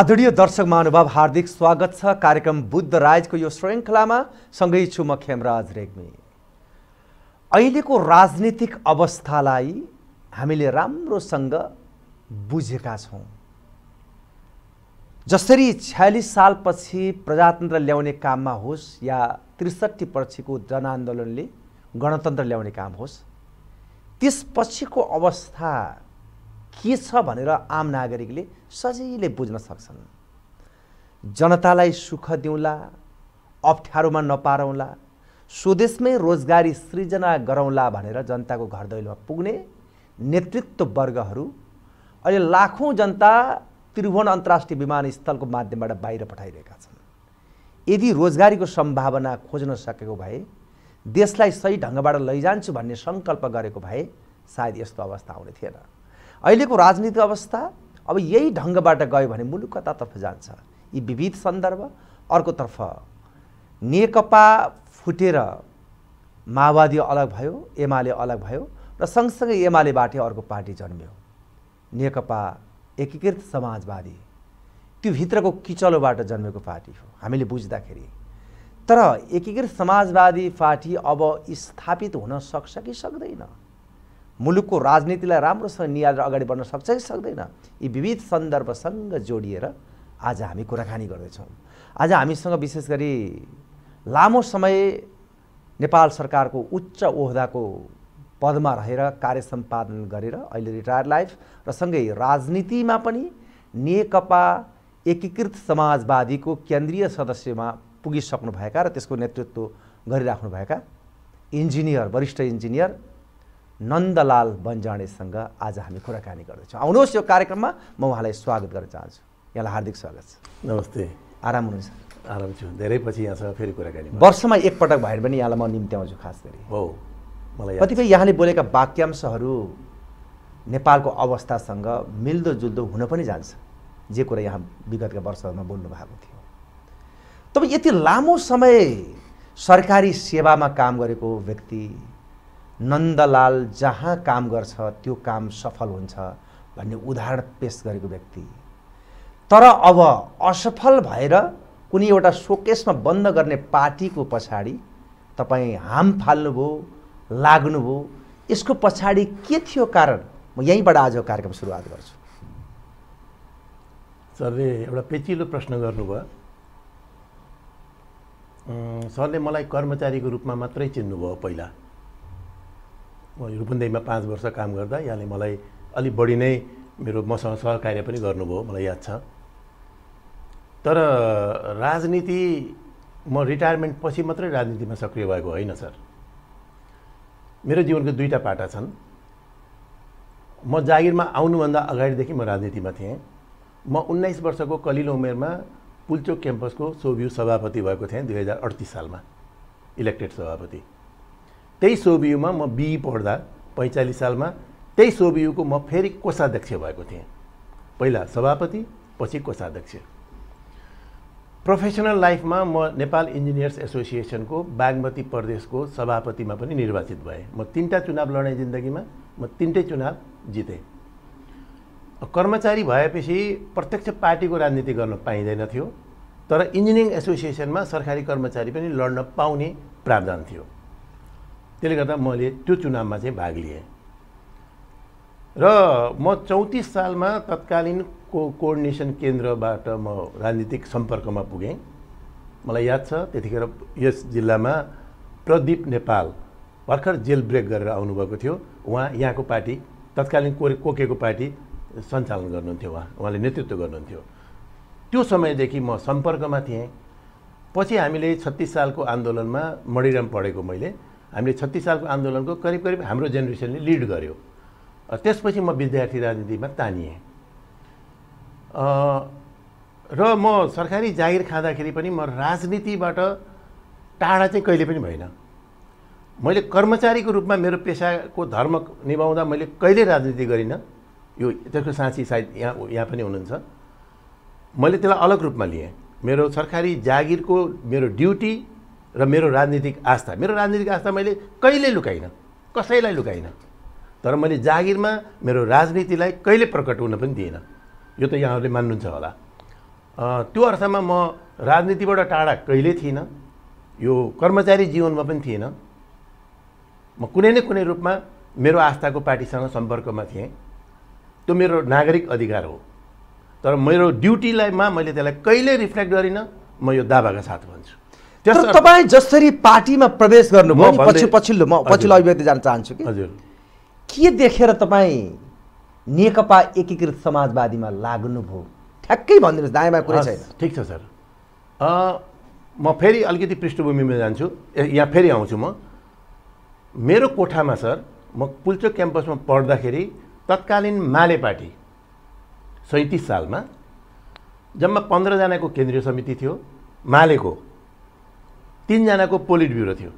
आदरणीय दर्शक महानुभाव हार्दिक स्वागत छ कार्यक्रम बुद्ध राजको यो श्रृङ्खलामा सँगै छु म खेमराज रेग्मी अहिलेको राजनीतिक अवस्थालाई हामीले राम्रोसँग बुझेका छौँ जसरी छ्यालिस सालपछि प्रजातन्त्र ल्याउने काममा होस् या त्रिसठी पछिको जनआन्दोलनले गणतन्त्र ल्याउने काम होस् त्यसपछिको अवस्था के छ भनेर आम नागरिकले सजिलै बुझ्न सक्छन् जनतालाई सुख दिउँला अप्ठ्यारोमा नपारौँला स्वदेशमै रोजगारी सृजना गरौँला भनेर जनताको घर दैलोमा पुग्ने नेतृत्ववर्गहरू अहिले लाखौँ जनता त्रिभुवन अन्तर्राष्ट्रिय विमानस्थलको माध्यमबाट बाहिर पठाइरहेका छन् यदि रोजगारीको सम्भावना खोज्न सकेको भए देशलाई सही ढङ्गबाट लैजान्छु भन्ने सङ्कल्प गरेको भए सायद यस्तो अवस्था आउने थिएन अहिलेको राजनीतिक अवस्था अब यही ढङ्गबाट गयो भने मुलुक कतातर्फ जान्छ यी विविध सन्दर्भ अर्कोतर्फ नेकपा फुटेर माओवादी अलग भयो एमाले अलग भयो र सँगसँगै एमालेबाटै अर्को पार्टी जन्मियो नेकपा एकीकृत समाजवादी त्यो भित्रको किचलोबाट जन्मेको पार्टी हो हामीले बुझ्दाखेरि तर एकीकृत समाजवादी पार्टी अब स्थापित हुन सक्छ कि सक्दैन मुलुकको राजनीतिलाई राम्रोसँग निहालेर अगाडि बढ्न सक्छ कि सक्दैन यी विविध सन्दर्भसँग जोडिएर आज हामी कुराकानी गर्दैछौँ आज हामीसँग विशेष गरी लामो समय नेपाल सरकारको उच्च ओहदाको पदमा रहेर कार्य सम्पादन गरेर अहिले रिटायर लाइफ र सँगै राजनीतिमा पनि नेकपा एकीकृत समाजवादीको केन्द्रीय सदस्यमा पुगिसक्नुभएका र त्यसको नेतृत्व गरिराख्नुभएका इन्जिनियर वरिष्ठ इन्जिनियर नन्दलाल बन्जाणेसँग आज हामी कुराकानी गर्दैछौँ आउनुहोस् यो कार्यक्रममा म उहाँलाई स्वागत गर्न चाहन्छु यहाँलाई हार्दिक स्वागत छ नमस्ते आराम हुनुहुन्छ आराम छु धेरै पछि यहाँसँग फेरि कुराकानी वर्षमा एकपटक भएर पनि यहाँलाई म निम्त्याउँछु खास गरी हो मलाई कतिपय यहाँले बोलेका वाक्यांशहरू नेपालको अवस्थासँग मिल्दोजुल्दो हुन पनि जान्छ जे कुरा यहाँ विगतका वर्षहरूमा बोल्नु भएको थियो तपाईँ यति लामो समय सरकारी सेवामा काम गरेको व्यक्ति नन्दलाल जहाँ काम गर्छ त्यो काम सफल हुन्छ भन्ने उदाहरण पेस गरेको व्यक्ति तर अब असफल भएर कुनै एउटा सोकेसमा बन्द गर्ने पार्टीको पछाडि तपाईँ हाम फाल्नुभयो लाग्नुभयो यसको पछाडि के थियो कारण म यहीँबाट आज कार्यक्रम सुरुवात गर्छु सरले एउटा पेचिलो प्रश्न गर्नुभयो सरले मलाई कर्मचारीको रूपमा मात्रै चिन्नुभयो पहिला म रूपन्देहीमा पाँच वर्ष काम गर्दा यहाँले मलाई अलिक बढी नै मेरो मसँग सहकार्य पनि गर्नुभयो मलाई याद छ तर राजनीति म रिटायरमेन्ट पछि मात्रै राजनीतिमा सक्रिय भएको होइन सर मेरो जीवनको दुईवटा पाटा छन् म जागिरमा आउनुभन्दा अगाडिदेखि म राजनीतिमा थिएँ म उन्नाइस वर्षको कलिलो उमेरमा पुल्चोक क्याम्पसको सोभ्यू सभापति भएको थिएँ दुई हजार अडतिस सालमा इलेक्टेड सभापति त्यही सोबियुमा म बिई पढ्दा पैँचालिस सालमा त्यही सोबियुको म फेरि कोषाध्यक्ष भएको थिएँ पहिला सभापति पछि कोषाध्यक्ष प्रोफेसनल लाइफमा म नेपाल इन्जिनियर्स एसोसिएसनको बागमती प्रदेशको सभापतिमा पनि निर्वाचित भएँ म तिनवटा चुनाव लडेँ जिन्दगीमा म तिनटै चुनाव जितेँ कर्मचारी भएपछि प्रत्यक्ष पार्टीको राजनीति गर्न पाइँदैन थियो तर इन्जिनियरिङ एसोसिएसनमा सरकारी कर्मचारी पनि लड्न पाउने प्रावधान थियो त्यसले गर्दा मैले त्यो चुनावमा चाहिँ भाग लिएँ र म चौतिस सालमा तत्कालीन को कोर्डिनेसन केन्द्रबाट म राजनीतिक सम्पर्कमा पुगेँ मलाई याद छ त्यतिखेर यस जिल्लामा प्रदीप नेपाल भर्खर जेल ब्रेक गरेर आउनुभएको थियो उहाँ यहाँको पार्टी तत्कालीन कोरे कोकेको पार्टी सञ्चालन गर्नुहुन्थ्यो उहाँ उहाँले नेतृत्व गर्नुहुन्थ्यो त्यो समयदेखि म सम्पर्कमा थिएँ पछि हामीले छत्तिस सालको आन्दोलनमा मणिराम पढेको मैले हामीले छत्तिस सालको आन्दोलनको करिब करिब हाम्रो जेनेरेसनले लिड गर्यो त्यसपछि म विद्यार्थी राजनीतिमा तानिएँ र म सरकारी जागिर खाँदाखेरि पनि म राजनीतिबाट टाढा चाहिँ कहिले पनि भएन मैले कर्मचारीको रूपमा मेरो पेसाको धर्म निभाउँदा मैले कहिले राजनीति गरिनँ यो त्यसको साँची सायद यहाँ यहाँ पनि हुनुहुन्छ मैले त्यसलाई अलग रूपमा लिएँ मेरो सरकारी जागिरको मेरो ड्युटी र मेरो राजनीतिक आस्था मेरो राजनीतिक आस्था मैले कहिले लुकाइनँ कसैलाई लुकाइनँ तर मैले जागिरमा मेरो राजनीतिलाई कहिले प्रकट हुन पनि दिएन यो त यहाँहरूले मान्नुहुन्छ होला त्यो अर्थमा म राजनीतिबाट टाढा कहिले थिइनँ यो कर्मचारी जीवनमा पनि थिएन म कुनै न कुनै रूपमा मेरो आस्थाको पार्टीसँग सम्पर्कमा थिएँ त्यो मेरो नागरिक अधिकार हो तर मेरो ड्युटीलाईमा मैले त्यसलाई कहिले रिफ्लेक्ट गरिनँ म यो दाबाका साथ भन्छु तर तपाईँ जसरी पार्टीमा प्रवेश गर्नुभयो पछि पछिल्लो म पछिल्लो अभिव्यक्ति जान चाहन्छु कि हजुर के देखेर तपाईँ नेकपा एकीकृत समाजवादीमा लाग्नुभयो ठ्याक्कै भनिदिनुहोस् दायाँमा कुरा छैन ठिक छ सर म फेरि अलिकति पृष्ठभूमिमा जान्छु यहाँ फेरि आउँछु म मेरो कोठामा सर म पुल्चोक क्याम्पसमा पढ्दाखेरि तत्कालीन माले पार्टी सैँतिस सालमा जम्मा पन्ध्रजनाको केन्द्रीय समिति थियो मालेको तिनजनाको पोलिट ब्युरो थियो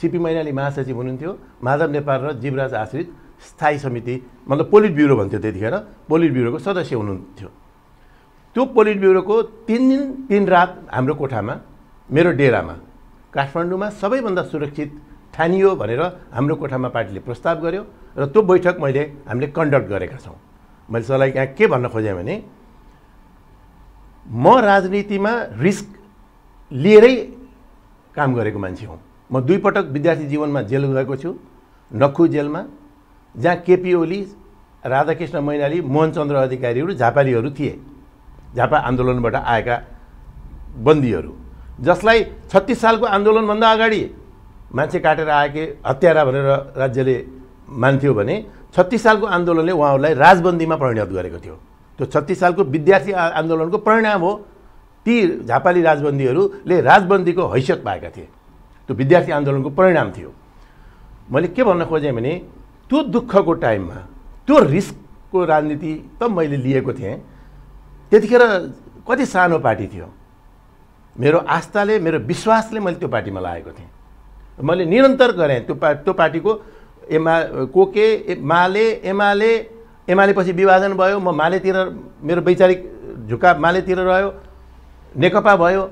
सिपी मैनाली महासचिव हुनुहुन्थ्यो माधव नेपाल र जीवराज आश्रित स्थायी समिति मतलब पोलिट ब्युरो भन्थ्यो त्यतिखेर पोलिट ब्युरोको सदस्य हुनुहुन्थ्यो त्यो पोलिट ब्युरोको तिन दिन तिन रात हाम्रो कोठामा मेरो डेरामा काठमाडौँमा सबैभन्दा सुरक्षित ठानियो भनेर हाम्रो कोठामा पार्टीले प्रस्ताव गर्यो र त्यो बैठक मैले हामीले कन्डक्ट गरेका छौँ मैले सरलाई यहाँ के भन्न खोजेँ भने म राजनीतिमा रिस्क लिएरै काम गरेको मान्छे हुँ म दुई पटक विद्यार्थी जीवनमा जेल गएको छु नक्खु जेलमा जहाँ केपी ओली राधाकृष्ण मैनाली मोहनचन्द्र अधिकारीहरू झापालीहरू थिए झापा आन्दोलनबाट आएका बन्दीहरू जसलाई छत्तिस सालको आन्दोलनभन्दा अगाडि मान्छे काटेर आएके हत्यारा भनेर राज्यले मान्थ्यो भने छत्तिस सालको आन्दोलनले उहाँहरूलाई राजबन्दीमा परिणत गरेको थियो त्यो छत्तिस सालको विद्यार्थी आन्दोलनको परिणाम हो ती झापाली राजबन्दीहरूले राजबन्दीको हैसियत पाएका थिए त्यो विद्यार्थी आन्दोलनको परिणाम थियो मैले के भन्न खोजेँ भने त्यो दुःखको टाइममा त्यो रिस्कको राजनीति त मैले लिएको थिएँ त्यतिखेर कति सानो पार्टी थियो मेरो आस्थाले मेरो विश्वासले मैले त्यो पार्टीमा लागेको थिएँ मैले निरन्तर गरेँ त्यो पा त्यो पार्टीको एमा को के माले एमाले एमाले पछि विभाजन भयो म मालेतिर मेरो वैचारिक झुका मालेतिर रह्यो नेकपा भयो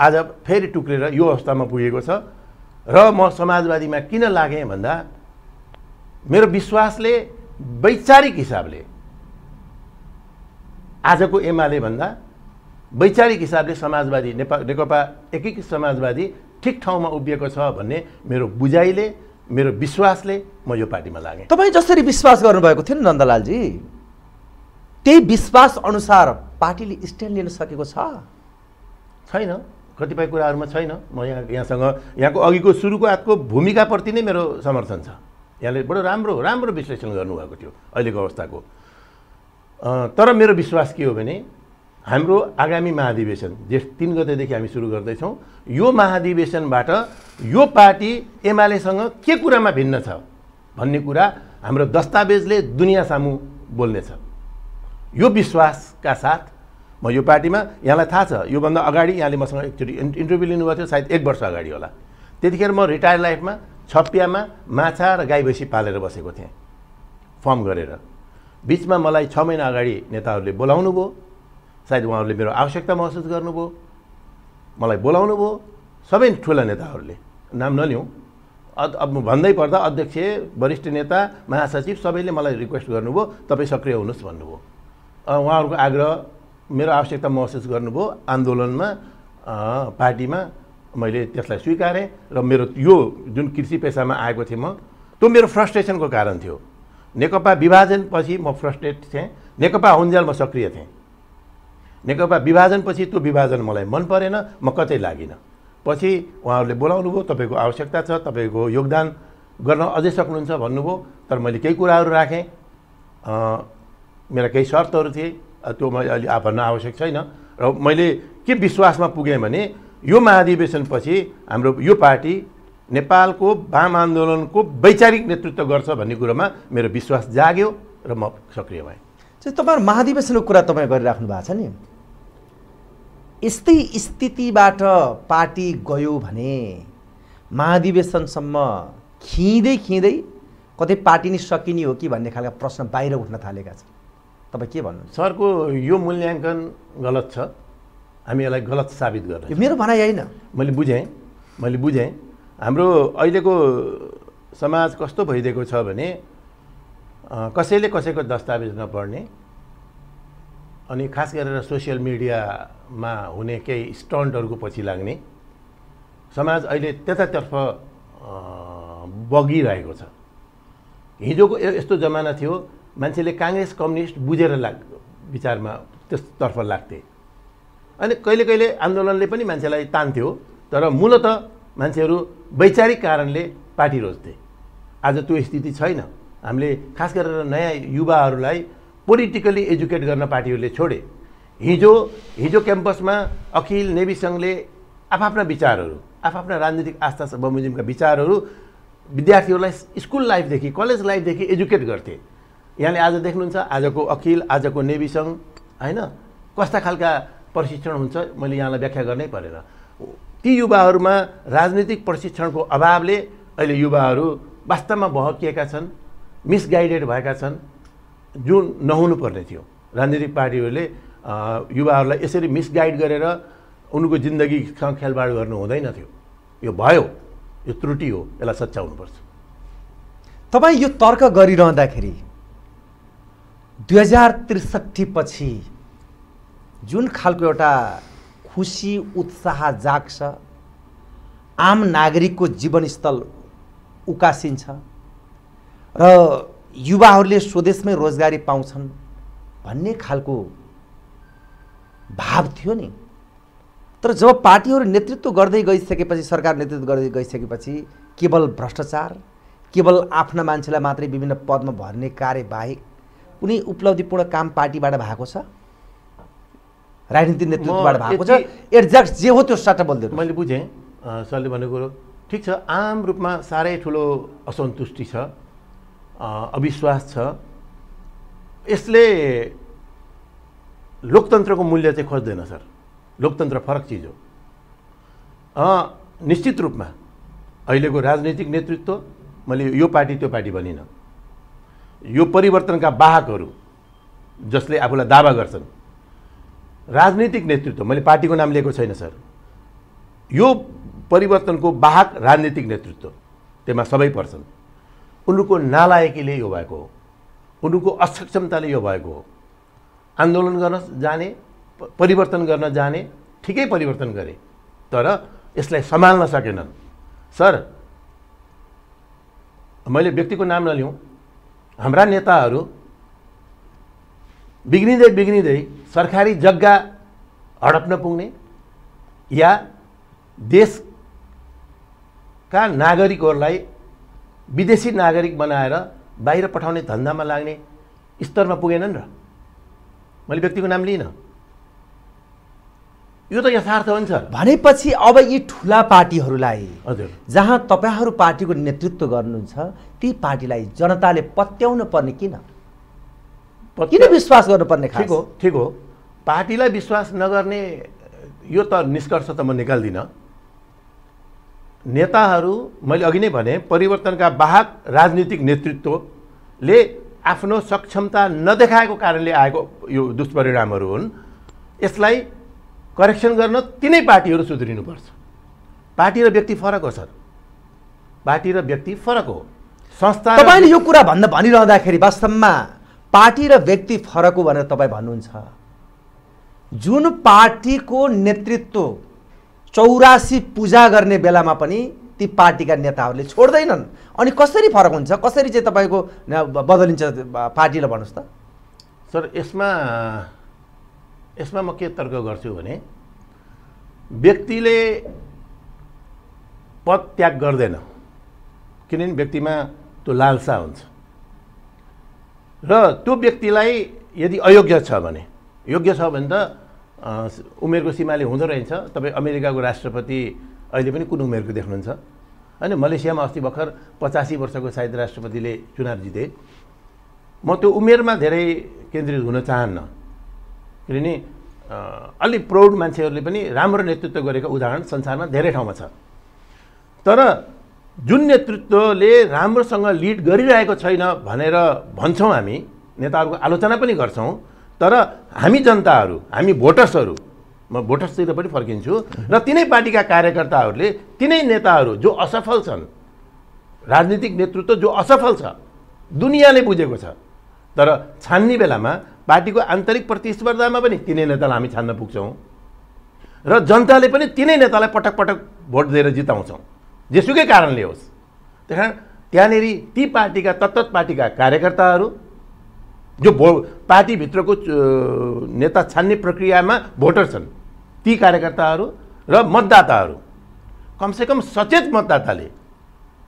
आज फेरि टुक्रेर यो अवस्थामा पुगेको छ र म समाजवादीमा किन लागेँ भन्दा मेरो विश्वासले वैचारिक हिसाबले आजको एमाले भन्दा वैचारिक हिसाबले समाजवादी नेपाल नेकपा एकीकृत समाजवादी ठिक ठाउँमा उभिएको छ भन्ने मेरो बुझाइले मेरो विश्वासले म यो पार्टीमा लागेँ तपाईँ जसरी विश्वास गर्नुभएको थियो नि नन्दलालजी त्यही विश्वास अनुसार पार्टीले स्ट्यान्ड लिन सकेको छ छैन कतिपय कुराहरूमा छैन म यहाँ यहाँसँग यहाँको अघिको सुरुको आजको भूमिकाप्रति नै मेरो समर्थन छ यहाँले बडो राम्रो राम्रो विश्लेषण गर्नुभएको थियो अहिलेको अवस्थाको तर मेरो विश्वास के हो भने हाम्रो आगामी महाधिवेशन जेठ तिन गतेदेखि हामी सुरु गर्दैछौँ यो महाधिवेशनबाट यो पार्टी एमालेसँग के कुरामा भिन्न छ भन्ने कुरा हाम्रो दस्तावेजले दुनियाँ सामु बोल्नेछ यो विश्वासका साथ म यो पार्टीमा यहाँलाई थाहा छ योभन्दा अगाडि यहाँले मसँग एकचोटि इन्टरभ्यू लिनुभएको थियो सायद एक वर्ष अगाडि होला त्यतिखेर म रिटायर लाइफमा छप्पियामा माछा र गाई भैँसी पालेर बसेको थिएँ फर्म गरेर बिचमा मलाई छ महिना अगाडि नेताहरूले बोलाउनु भयो सायद उहाँहरूले मेरो आवश्यकता महसुस गर्नुभयो मलाई बोलाउनु भयो सबै ठुला नेताहरूले नाम नलिउँ अब भन्दै पर्दा अध्यक्ष वरिष्ठ नेता महासचिव सबैले मलाई रिक्वेस्ट गर्नुभयो तपाईँ सक्रिय हुनुहोस् भन्नुभयो उहाँहरूको आग्रह मेरो आवश्यकता महसुस गर्नुभयो आन्दोलनमा पार्टीमा मैले त्यसलाई स्वीकारेँ र मेरो यो जुन कृषि पेसामा आएको थिएँ म त्यो मेरो फ्रस्ट्रेसनको कारण थियो नेकपा विभाजनपछि म फ्रस्ट्रेट थिएँ नेकपा हुन्जेल म सक्रिय थिएँ नेकपा विभाजनपछि त्यो विभाजन मलाई मन परेन म कतै लागिनँ पछि उहाँहरूले बोलाउनु भयो तपाईँको आवश्यकता छ तपाईँको योगदान गर्न अझै सक्नुहुन्छ भन्नुभयो तर मैले केही कुराहरू राखेँ मेरा केही शर्तहरू थिए त्योमा अहिले भन्न आवश्यक छैन र मैले के विश्वासमा पुगेँ भने यो महाधिवेशनपछि हाम्रो यो पार्टी नेपालको वाम आन्दोलनको वैचारिक नेतृत्व गर्छ भन्ने कुरोमा मेरो विश्वास जाग्यो र म सक्रिय भएँ तपाईँहरू महाधिवेशनको कुरा तपाईँ गरिराख्नु भएको छ नि यस्तै स्थितिबाट पार्टी गयो भने महाधिवेशनसम्म खिँदै खिँदै कतै पार्टी नै सकिने हो कि भन्ने खालका प्रश्न बाहिर उठ्न थालेका छन् तपाईँ के भन्नुहुन्छ सरको यो मूल्याङ्कन गलत छ हामी यसलाई गलत साबित गर्छौँ मेरो भनाइ होइन मैले बुझेँ मैले बुझेँ हाम्रो अहिलेको समाज कस्तो भइदिएको छ भने कसैले कसैको दस्तावेज नपढ्ने अनि खास गरेर सोसियल मिडियामा हुने केही स्टन्टहरूको पछि लाग्ने समाज अहिले त्यतातर्फ बगिरहेको छ हिजोको यस्तो जमाना थियो मान्छेले काङ्ग्रेस कम्युनिस्ट बुझेर लाग् विचारमा त्यसतर्फ लाग्थे अनि कहिले कहिले आन्दोलनले पनि मान्छेलाई तान्थ्यो तर मूलत मान्छेहरू वैचारिक कारणले पार्टी रोज्थे आज त्यो स्थिति छैन हामीले खास गरेर नयाँ युवाहरूलाई पोलिटिकली एजुकेट गर्न पार्टीहरूले छोडे हिजो हिजो क्याम्पसमा अखिल नेभी सङ्घले आफआफ्ना विचारहरू आफआफ्ना राजनीतिक आस्था बमोजिमका विचारहरू विद्यार्थीहरूलाई स्कुल लाइफदेखि कलेज लाइफदेखि एजुकेट गर्थे यहाँले आज देख्नुहुन्छ आजको अखिल आजको नेभी सङ्घ होइन कस्ता खालका प्रशिक्षण हुन्छ मैले यहाँलाई व्याख्या गर्नै परेन ती युवाहरूमा राजनीतिक प्रशिक्षणको अभावले अहिले युवाहरू वास्तवमा भहकिएका छन् मिसगाइडेड भएका छन् जुन नहुनुपर्ने थियो राजनीतिक पार्टीहरूले युवाहरूलाई यसरी मिसगाइड गरेर उनको जिन्दगीसँग खेलबाड गर्नु हुँदैन थियो यो भयो यो त्रुटि हो यसलाई सच्याउनुपर्छ तपाईँ यो तर्क गरिरहँदाखेरि दुई हजार त्रिसठी पछि जुन खालको एउटा खुसी उत्साह जाग्छ आम नागरिकको जीवनस्थल उकासिन्छ र युवाहरूले स्वदेशमै रोजगारी पाउँछन् भन्ने खालको भाव थियो नि तर जब पार्टीहरू नेतृत्व गर्दै गइसकेपछि सरकार नेतृत्व गर्दै गइसकेपछि केवल भ्रष्टाचार केवल आफ्ना मान्छेलाई मात्रै विभिन्न पदमा भर्ने कार्यबाहेक कुनै उपलब्धिपूर्ण काम पार्टीबाट भएको छ राजनीतिक नेतृत्वबाट भएको छ एक्ज्याक्ट जे हो त्यो सट बोल्दै मैले बुझेँ सरले भनेको कुरो ठिक छ आम रूपमा साह्रै ठुलो असन्तुष्टि छ अविश्वास छ यसले लोकतन्त्रको मूल्य चाहिँ खोज्दैन सर लोकतन्त्र फरक चिज हो निश्चित रूपमा अहिलेको राजनैतिक नेतृत्व मैले यो पार्टी त्यो पार्टी भनिनँ यो परिवर्तनका बाहकहरू जसले आफूलाई दावा गर्छन् राजनीतिक नेतृत्व मैले पार्टीको नाम लिएको छैन सर यो परिवर्तनको वाहक राजनीतिक नेतृत्व त्यसमा सबै पर्छन् उनीहरूको नालायकीले यो भएको हो उनीहरूको असक्षमताले यो भएको हो आन्दोलन गर्न जाने परिवर्तन गर्न जाने ठिकै परिवर्तन गरे तर यसलाई सम्हाल्न सकेनन् सर मैले व्यक्तिको नाम नलिउँ हाम्रा नेताहरू बिग्रिँदै बिग्रिँदै सरकारी जग्गा हडप्न पुग्ने या देशका नागरिकहरूलाई विदेशी नागरिक बनाएर बाहिर पठाउने धन्दामा लाग्ने स्तरमा पुगेनन् र मैले व्यक्तिको नाम लिइनँ यो त यथार्थ हुन्छ भनेपछि अब यी ठुला पार्टीहरूलाई हजुर जहाँ तपाईँहरू पार्टीको नेतृत्व गर्नुहुन्छ ती पार्टीलाई जनताले पत्याउनु पर्ने किन किन विश्वास गर्नुपर्ने ठिक हो ठिक हो पार्टीलाई विश्वास नगर्ने यो त निष्कर्ष त म निकाल्दिनँ नेताहरू मैले अघि नै भने परिवर्तनका बाहक राजनीतिक नेतृत्वले आफ्नो सक्षमता नदेखाएको कारणले आएको यो दुष्परिणामहरू हुन् यसलाई करेक्सन गर्न तिनै पार्टीहरू सुध्रिनुपर्छ पार्टी र व्यक्ति फरक हो सर पार्टी र व्यक्ति फरक हो संस्था तपाईँले यो कुरा भन्दा भनिरहँदाखेरि वास्तवमा पार्टी र व्यक्ति फरक हो भनेर तपाईँ भन्नुहुन्छ जुन पार्टीको नेतृत्व चौरासी पूजा गर्ने बेलामा पनि ती पार्टीका नेताहरूले छोड्दैनन् अनि कसरी फरक हुन्छ कसरी चाहिँ तपाईँको बदलिन्छ पार्टीलाई भन्नुहोस् त सर यसमा यसमा म के तर्क गर्छु भने व्यक्तिले पद त्याग गर्दैन किनभने व्यक्तिमा त्यो लालसा हुन्छ र त्यो व्यक्तिलाई यदि अयोग्य छ भने योग्य छ भने त उमेरको सीमाले हुँदो रहेछ तपाईँ अमेरिकाको राष्ट्रपति अहिले पनि कुन उमेरको देख्नुहुन्छ होइन मलेसियामा अस्ति भर्खर पचासी वर्षको सायद राष्ट्रपतिले चुनाव जिते म त्यो उमेरमा धेरै केन्द्रित हुन चाहन्न किनभने नि अलिक प्रौढ मान्छेहरूले पनि राम्रो नेतृत्व गरेको उदाहरण संसारमा धेरै ठाउँमा छ तर जुन नेतृत्वले राम्रोसँग लिड गरिरहेको छैन भनेर भन्छौँ हामी नेताहरूको आलोचना पनि गर्छौँ तर हामी जनताहरू हामी भोटर्सहरू म भोटर्सतिर पनि फर्किन्छु र तिनै पार्टीका कार्यकर्ताहरूले तिनै नेताहरू जो असफल छन् राजनीतिक नेतृत्व जो असफल छ दुनियाँले बुझेको छ तर छान्ने बेलामा पार्टीको आन्तरिक प्रतिस्पर्धामा पनि तिनै नेतालाई हामी छान्न पुग्छौँ र जनताले पनि तिनै नेतालाई पटक पटक भोट दिएर जिताउँछौँ जेसुकै कारणले होस् त्यस कारण त्यहाँनिर ती पार्टीका तत्त पार्टीका कार्यकर्ताहरू जो भो पार्टीभित्रको नेता छान्ने प्रक्रियामा भोटर छन् ती कार्यकर्ताहरू र मतदाताहरू कमसेकम सचेत मतदाताले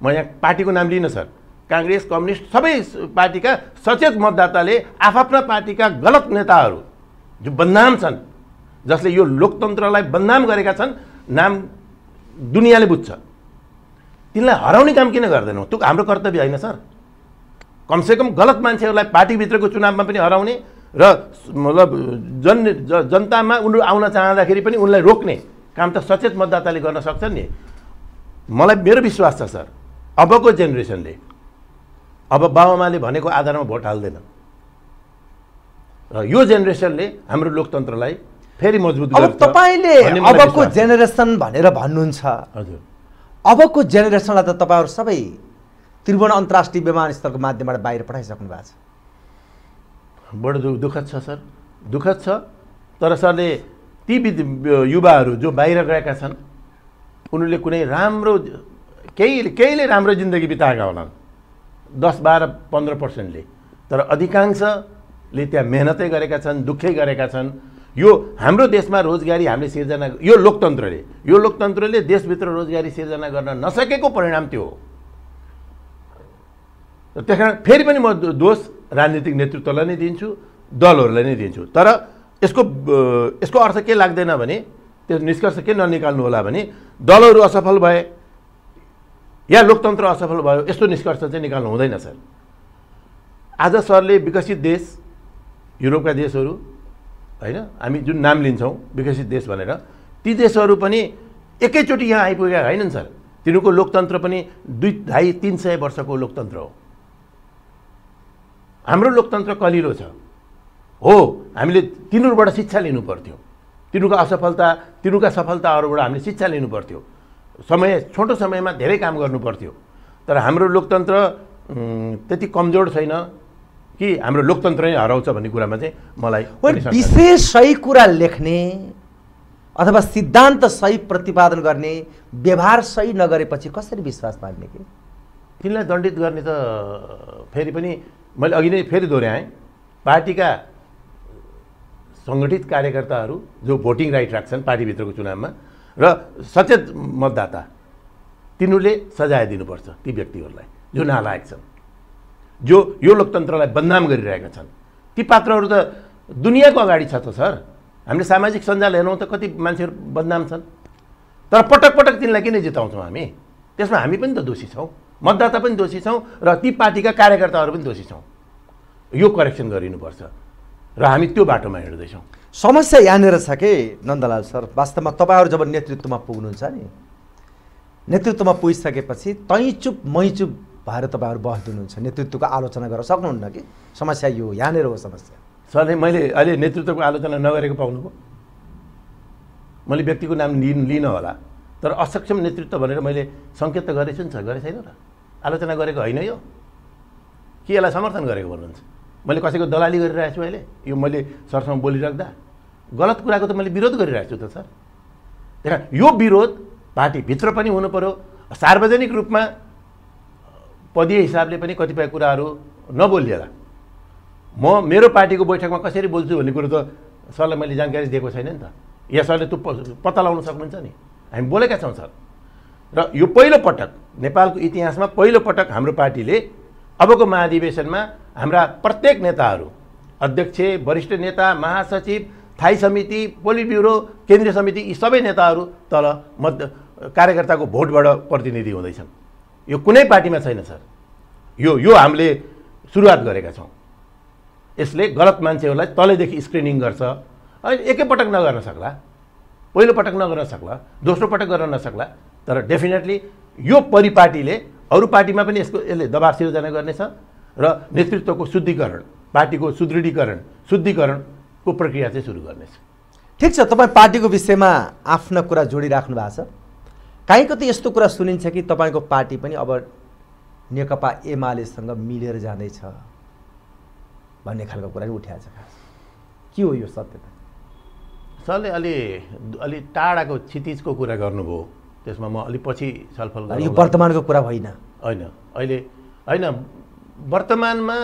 म यहाँ पार्टीको नाम लिन सर काङ्ग्रेस कम्युनिस्ट सबै पार्टीका सचेत मतदाताले आफ्ना पार्टीका गलत नेताहरू जो बदनाम छन् जसले यो लोकतन्त्रलाई बदनाम गरेका छन् नाम दुनियाँले बुझ्छ तिनलाई हराउने काम किन गर्दैनौँ त्यो हाम्रो कर्तव्य होइन सर कमसेकम गलत मान्छेहरूलाई पार्टीभित्रको चुनावमा पनि हराउने र मतलब जन जनतामा उनीहरू आउन चाहँदाखेरि पनि उनलाई रोक्ने काम त सचेत मतदाताले गर्न सक्छन् नि मलाई मेरो विश्वास छ सर अबको जेनेरेसनले अब बाबामाले भनेको आधारमा भोट हाल्दैन र यो जेनेरेसनले हाम्रो लोकतन्त्रलाई फेरि मजबुत गर्छ तपाईँले अबको जेनेरेसन भनेर भन्नुहुन्छ हजुर अबको जेनेरेसनलाई त तपाईँहरू सबै त्रिभुवन अन्तर्राष्ट्रिय विमानस्थलको माध्यमबाट बाहिर पठाइसक्नु भएको छ बडो दु दुःखद छ सर दुःखद छ तर सरले ती युवाहरू जो बाहिर गएका छन् उनीहरूले कुनै राम्रो केही केहीले राम्रो जिन्दगी बिताएका होलान् दस बाह्र पन्ध्र पर्सेन्टले तर अधिकांशले त्यहाँ मेहनतै गरेका छन् दुःखै गरेका छन् यो हाम्रो देशमा रोजगारी हामीले सिर्जना यो लोकतन्त्रले यो लोकतन्त्रले देशभित्र रोजगारी सिर्जना गर्न नसकेको परिणाम त्यो हो त्यस कारण फेरि पनि म दोष राजनीतिक नेतृत्वलाई नै दिन्छु दलहरूलाई नै दिन्छु तर यसको यसको अर्थ के लाग्दैन भने त्यो निष्कर्ष के ननिकाल्नु होला भने दलहरू असफल भए या लोकतन्त्र असफल भयो यस्तो निष्कर्ष चाहिँ निकाल्नु हुँदैन सर आज सरले विकसित देश युरोपका देशहरू होइन हामी जुन नाम लिन्छौँ विकसित देश भनेर ती देशहरू पनि एकैचोटि यहाँ आइपुगेका होइनन् सर तिनीहरूको लोकतन्त्र पनि दुई ढाई तिन सय वर्षको लोकतन्त्र हो हाम्रो लोकतन्त्र कलिलो छ हो हामीले तिनीहरूबाट शिक्षा लिनु पर्थ्यो तिनीहरूको असफलता तिनीहरूका सफलताहरूबाट हामीले शिक्षा लिनु पर्थ्यो समय छोटो समयमा धेरै काम गर्नु पर्थ्यो तर हाम्रो लोकतन्त्र त्यति कमजोर छैन कि हाम्रो लोकतन्त्र नै हराउँछ भन्ने कुरामा चाहिँ मलाई विशेष सही कुरा लेख्ने अथवा सिद्धान्त सही प्रतिपादन गर्ने व्यवहार सही नगरेपछि कसरी विश्वास मान्ने कि तिनलाई दण्डित गर्ने त फेरि पनि मैले अघि नै फेरि दोहोऱ्याएँ पार्टीका सङ्गठित कार्यकर्ताहरू जो भोटिङ राइट राख्छन् पार्टीभित्रको चुनावमा र सचेत मतदाता तिनीहरूले सजाय दिनुपर्छ ती व्यक्तिहरूलाई जो नालायक छन् जो यो लोकतन्त्रलाई बदनाम गरिरहेका छन् ती पात्रहरू त दुनियाँको अगाडि छ त सर हामीले सामाजिक सञ्जाल हेरौँ त कति मान्छेहरू बदनाम छन् तर पटक पटक तिनलाई किन जिताउँछौँ हामी त्यसमा हामी पनि त दोषी छौँ मतदाता पनि दोषी छौँ र ती पार्टीका कार्यकर्ताहरू पनि दोषी छौँ यो करेक्सन गरिनुपर्छ र हामी त्यो बाटोमा हिँड्दैछौँ समस्या यहाँनिर छ कि नन्दलाल सर वास्तवमा तपाईँहरू जब नेतृत्वमा पुग्नुहुन्छ नि नेतृत्वमा पुगिसकेपछि तैँ चुप मै चुप भएर तपाईँहरू बस्दिनुहुन्छ नेतृत्वको आलोचना गर्न सक्नुहुन्न कि समस्या यो यहाँनिर हो समस्या सर मैले अहिले नेतृत्वको आलोचना नगरेको पाउनुभयो मैले व्यक्तिको नाम लिन लिन होला तर असक्षम नेतृत्व भनेर मैले सङ्केत त गरेछु नि सर गरेको छैन र आलोचना गरेको होइन यो के यसलाई समर्थन गरेको भन्नुहुन्छ मैले कसैको दलाली गरिरहेको छु अहिले यो मैले सरसँग बोलिराख्दा गलत कुराको त मैले विरोध गरिरहेको छु त सर त्यहाँ यो विरोध पार्टीभित्र पनि हुनु पऱ्यो सार्वजनिक रूपमा पदीय हिसाबले पनि कतिपय कुराहरू नबोलिएला म मेरो पार्टीको बैठकमा कसरी बोल्छु भन्ने कुरो त सरलाई मैले जानकारी दिएको छैन नि त या सरले त्यो पत्ता लगाउन सक्नुहुन्छ नि हामी बोलेका छौँ सर र यो पहिलोपटक नेपालको इतिहासमा पहिलोपटक हाम्रो पार्टीले अबको महाधिवेशनमा हाम्रा प्रत्येक नेताहरू अध्यक्ष वरिष्ठ नेता महासचिव थाई समिति पोलिट ब्युरो केन्द्रीय समिति यी सबै नेताहरू तल मध्य कार्यकर्ताको भोटबाट प्रतिनिधि हुँदैछन् यो कुनै पार्टीमा छैन सर यो यो हामीले सुरुवात गरेका छौँ यसले गलत मान्छेहरूलाई तलैदेखि स्क्रिनिङ गर्छ एकैपटक नगर्न सक्ला पहिलोपटक नगर्न सक्ला दोस्रो पटक गर्न नसक्ला तर डेफिनेटली यो परिपाटीले अरू पार्टीमा पनि यसको यसले दबाब सिर्जना गर्नेछ र नेतृत्वको शुद्धिकरण पार्टीको सुदृढीकरण शुद्धिकरणको प्रक्रिया चाहिँ सुरु गर्नेछ ठिक छ तपाईँ पार्टीको विषयमा आफ्ना कुरा जोडिराख्नु भएको छ काहीँ कतै यस्तो कुरा सुनिन्छ कि तपाईँको पार्टी पनि अब नेकपा एमालेसँग मिलेर जाँदैछ भन्ने खालको कुरा नै उठाएको छ के हो यो सत्यता सरले अलि अलि टाढाको क्षितिजको कुरा गर्नुभयो त्यसमा म अलिक पछि छलफल यो वर्तमानको कुरा होइन होइन अहिले होइन वर्तमानमा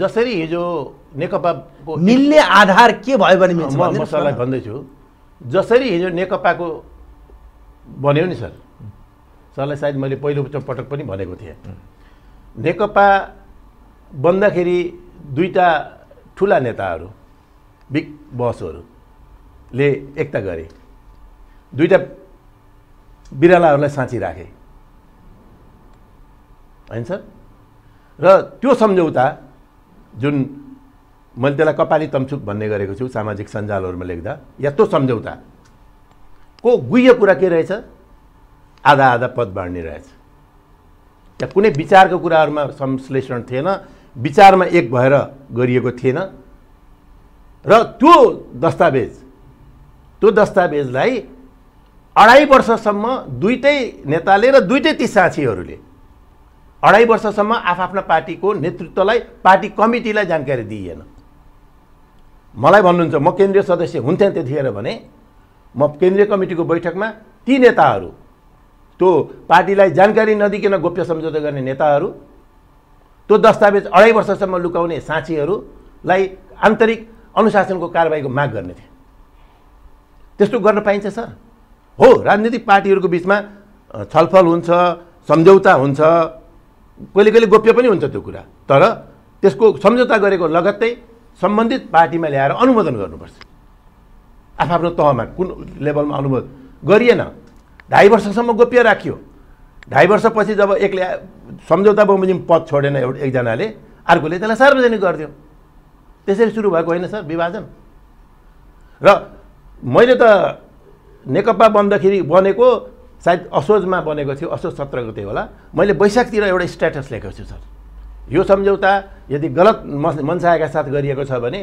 जसरी हिजो नेकपाको मिल्ने आधार के भयो भने म सरलाई भन्दैछु जसरी हिजो नेकपाको भन्यो नि सर सरलाई सायद मैले पहिलो पटक पनि भनेको थिएँ नेकपा बन्दाखेरि दुईवटा ठुला नेताहरू बिग बसहरूले एकता गरे दुईवटा बिरालाहरूलाई साँची राखे होइन सर र त्यो सम्झौता जुन मैले त्यसलाई कपाली तम्सुक भन्ने गरेको छु सामाजिक सञ्जालहरूमा लेख्दा यस्तो सम्झौता को गुह्य कुरा के रहेछ आधा आधा पद बाँड्ने रहेछ त्यहाँ कुनै विचारको कुराहरूमा संश्लेषण थिएन विचारमा एक भएर गरिएको थिएन र त्यो दस्तावेज त्यो दस्तावेजलाई अढाई वर्षसम्म दुइटै नेताले र दुइटै ती साथीहरूले अढाई वर्षसम्म आफआफ्ना पार्टीको नेतृत्वलाई पार्टी कमिटीलाई जानकारी दिइएन मलाई भन्नुहुन्छ म केन्द्रीय सदस्य हुन्थेँ त्यतिखेर भने म केन्द्रीय कमिटीको बैठकमा ती नेताहरू त्यो पार्टीलाई जानकारी नदिकन गोप्य सम्झौता गर्ने नेताहरू त्यो दस्तावेज अढाई वर्षसम्म लुकाउने साँचीहरूलाई आन्तरिक अनुशासनको कारवाहीको माग गर्ने थिए त्यस्तो गर्न पाइन्छ सर हो राजनीतिक पार्टीहरूको बिचमा छलफल हुन्छ सम्झौता हुन्छ कहिले कहिले गोप्य पनि हुन्छ त्यो कुरा तर त्यसको सम्झौता गरेको लगत्तै सम्बन्धित पार्टीमा ल्याएर अनुमोदन गर्नुपर्छ आफ्नो तहमा कुन लेभलमा अनुमोदन गरिएन ढाई वर्षसम्म गोप्य राखियो ढाई वर्षपछि जब एकले सम्झौता बमोजिम पद छोडेन एउटा एकजनाले अर्कोले त्यसलाई सार्वजनिक गरिदियो त्यसरी सुरु भएको होइन सर विभाजन र मैले त नेकपा बन्दाखेरि बनेको सायद असोजमा बनेको थियो असोज सत्र गते होला मैले वैशाखतिर एउटा स्ट्याटस लेखेको छु सर यो सम्झौता यदि गलत मनसायका साथ गरिएको छ भने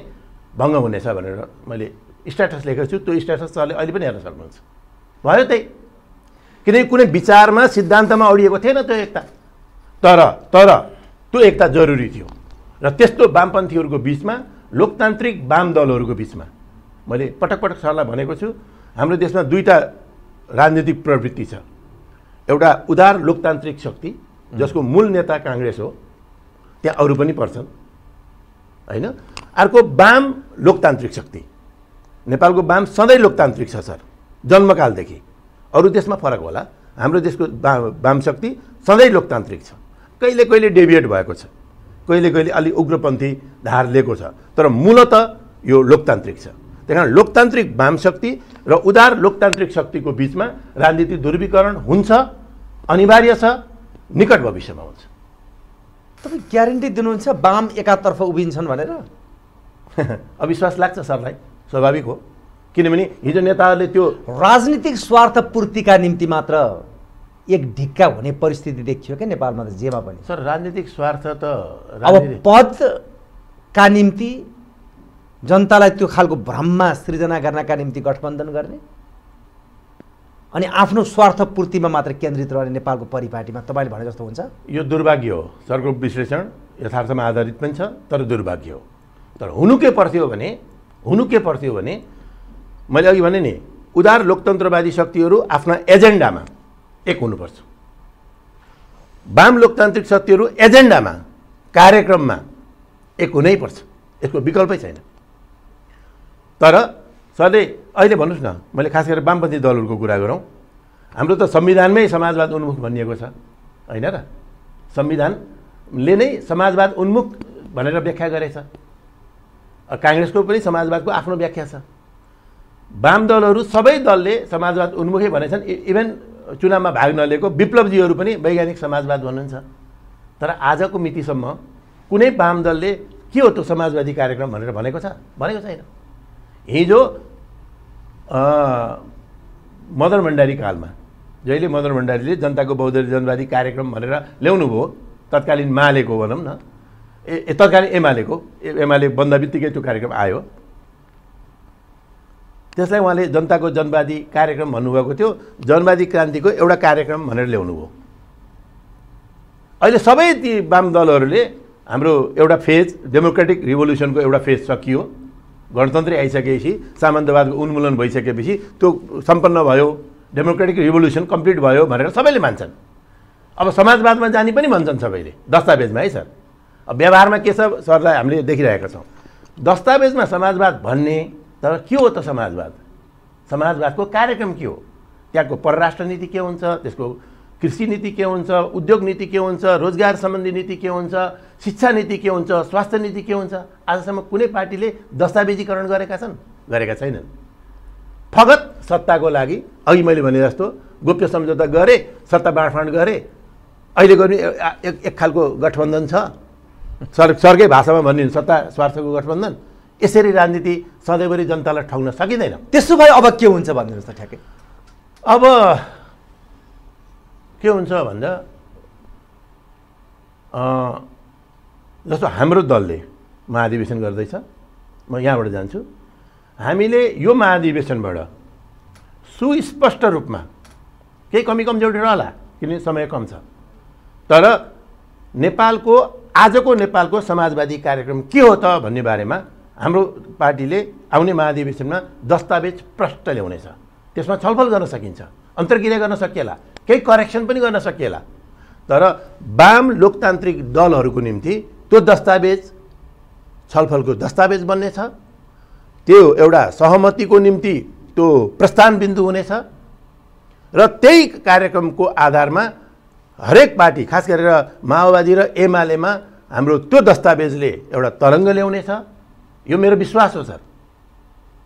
भङ्ग हुनेछ भनेर मैले स्ट्याटस लेखेको छु त्यो स्ट्याटस सरले अहिले पनि हेर्न सक्नुहुन्छ भयो त्यही किनकि कुनै विचारमा सिद्धान्तमा अडिएको थिएन त्यो एकता तर तर त्यो एकता जरुरी थियो र त्यस्तो वामपन्थीहरूको बिचमा लोकतान्त्रिक वाम दलहरूको बिचमा मैले पटक पटक सरलाई भनेको छु हाम्रो देशमा दुईवटा राजनीतिक प्रवृत्ति छ एउटा उदार लोकतान्त्रिक शक्ति जसको मूल नेता काङ्ग्रेस हो त्यहाँ अरू पनि पर्छन् होइन अर्को वाम लोकतान्त्रिक शक्ति नेपालको वाम सधैँ लोकतान्त्रिक छ सर जन्मकालदेखि अरू देशमा फरक होला हाम्रो देशको वाम शक्ति सधैँ लोकतान्त्रिक छ कहिले कहिले डेभिएट भएको छ कहिले कहिले अलि उग्रपन्थी धार लिएको छ तर मूलत यो लोकतान्त्रिक छ त्यही कारण लोकतान्त्रिक शक्ति र उदार लोकतान्त्रिक शक्तिको बिचमा राजनीतिक दुर्वीकरण हुन्छ अनिवार्य छ निकट भविष्यमा हुन्छ तपाईँ ग्यारेन्टी दिनुहुन्छ वाम एकातर्फ उभिन्छन् भनेर अविश्वास लाग्छ सरलाई स्वाभाविक हो किनभने हिजो नेताहरूले त्यो राजनीतिक स्वार्थ पूर्तिका निम्ति मात्र एक ढिक्का हुने परिस्थिति देखियो क्या नेपालमा त जेमा पनि सर राजनीतिक स्वार्थ त अब पदका निम्ति जनतालाई त्यो खालको भ्रममा सृजना गर्नका निम्ति गठबन्धन गर्ने अनि आफ्नो स्वार्थपूर्तिमा मात्र केन्द्रित रहने नेपालको परिपाटीमा तपाईँले भने जस्तो हुन्छ यो दुर्भाग्य हो सरको विश्लेषण यथार्थमा आधारित पनि छ तर दुर्भाग्य हो तर हुनु के पर्थ्यो भने हुनु के पर्थ्यो भने मैले अघि भने नि उदार लोकतन्त्रवादी शक्तिहरू आफ्ना एजेन्डामा एक हुनुपर्छ वाम लोकतान्त्रिक शक्तिहरू एजेन्डामा कार्यक्रममा एक हुनैपर्छ यसको विकल्पै छैन तर सधैँ अहिले भन्नुहोस् न मैले खास गरेर वामपन्थी दलहरूको कुरा गरौँ हाम्रो त संविधानमै समाजवाद उन्मुख भनिएको छ होइन र संविधानले नै समाजवाद उन्मुख भनेर व्याख्या गरेछ काङ्ग्रेसको पनि समाजवादको आफ्नो व्याख्या छ वाम दलहरू सबै दलले समाजवाद उन्मुखै भनेछन् इभेन चुनावमा भाग नलिएको विप्लवजीहरू पनि वैज्ञानिक समाजवाद भन्नुहुन्छ तर आजको मितिसम्म कुनै वाम दलले के हो त्यो समाजवादी कार्यक्रम भनेर भनेको छ भनेको छैन हिजो मदन भण्डारी कालमा जहिले मदन भण्डारीले जनताको बौद्ध जनवादी कार्यक्रम भनेर ल्याउनुभयो तत्कालीन मालेको भनौँ न ए तत्कालीन एमालेको एमाले बन्दा बित्तिकै त्यो कार्यक्रम आयो त्यसलाई उहाँले जनताको जनवादी कार्यक्रम भन्नुभएको थियो जनवादी क्रान्तिको एउटा कार्यक्रम भनेर ल्याउनुभयो अहिले सबै ती वाम दलहरूले हाम्रो एउटा फेज डेमोक्रेटिक रिभोल्युसनको एउटा फेज सकियो गणतन्त्रै आइसकेपछि सामन्तवादको उन्मूलन भइसकेपछि त्यो सम्पन्न भयो डेमोक्रेटिक रिभोल्युसन कम्प्लिट भयो भनेर सबैले मान्छन् अब समाजवादमा जाने पनि भन्छन् सबैले दस्तावेजमा है सर अब व्यवहारमा के छ सरलाई हामीले देखिरहेका छौँ दस्तावेजमा समाजवाद भन्ने तर के हो त समाजवाद समाजवादको कार्यक्रम के हो त्यहाँको परराष्ट्र नीति के हुन्छ त्यसको कृषि नीति के हुन्छ उद्योग नीति के हुन्छ रोजगार सम्बन्धी नीति के हुन्छ शिक्षा नीति के हुन्छ स्वास्थ्य नीति के हुन्छ आजसम्म कुनै पार्टीले दस्तावेजीकरण गरेका छन् गरेका छैनन् फगत सत्ताको लागि अघि मैले भने जस्तो गोप्य सम्झौता गरेँ सत्ता बाँडफाँड गरेँ अहिले गर्ने एक एक खालको गठबन्धन छ सर सरकै भाषामा भनिन्छ सत्ता स्वार्थको गठबन्धन यसरी राजनीति सधैँभरि जनतालाई ठग्न सकिँदैन त्यसो भए अब के हुन्छ भनिदिनुहोस् त ठ्याक्कै अब के हुन्छ भन्दा जस्तो हाम्रो दलले महाधिवेशन गर्दैछ म यहाँबाट जान्छु हामीले यो महाधिवेशनबाट सुस्पष्ट रूपमा केही कमी कमजोरी रहला किनभने समय कम छ तर नेपालको आजको नेपालको समाजवादी कार्यक्रम के हो त भन्ने बारेमा हाम्रो पार्टीले आउने महाधिवेशनमा दस्तावेज प्रष्ट ल्याउनेछ त्यसमा छलफल गर्न सकिन्छ अन्तर्क्रिया गर्न सकिएला केही करेक्सन पनि गर्न सकिएला तर वाम लोकतान्त्रिक दलहरूको निम्ति त्यो दस्तावेज छलफलको दस्तावेज बन्नेछ त्यो एउटा सहमतिको निम्ति त्यो प्रस्थान बिन्दु हुनेछ र त्यही कार्यक्रमको आधारमा हरेक पार्टी खास गरेर माओवादी र एमालेमा हाम्रो त्यो दस्तावेजले एउटा तरङ्ग ल्याउनेछ यो मेरो विश्वास हो सर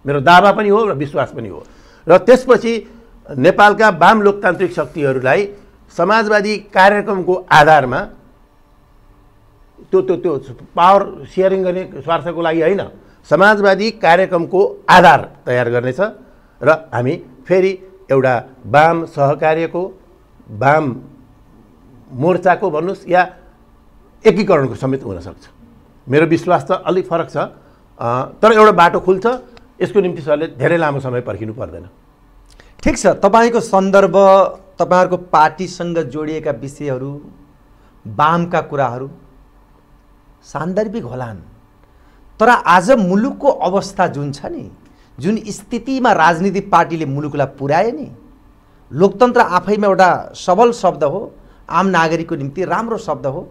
मेरो दावा पनि हो र विश्वास पनि हो र त्यसपछि नेपालका वाम लोकतान्त्रिक शक्तिहरूलाई समाजवादी कार्यक्रमको आधारमा त्यो त्यो त्यो पावर सेयरिङ गर्ने स्वार्थको लागि होइन समाजवादी कार्यक्रमको आधार तयार गर्नेछ र हामी फेरि एउटा वाम सहकार्यको वाम मोर्चाको भन्नुहोस् या एकीकरणको समेत हुनसक्छ मेरो विश्वास त अलिक फरक छ तर एउटा बाटो खुल्छ यसको निम्ति सरले धेरै लामो समय पर्खिनु पर्दैन ठिक छ तपाईँको सन्दर्भ तपाईँहरूको पार्टीसँग जोडिएका विषयहरू वामका कुराहरू सान्दर्भिक होलान् तर आज मुलुकको अवस्था जुन छ नि जुन स्थितिमा राजनीतिक पार्टीले मुलुकलाई पुर्याए नि लोकतन्त्र आफैमा एउटा सबल शब्द हो आम नागरिकको निम्ति राम्रो शब्द हो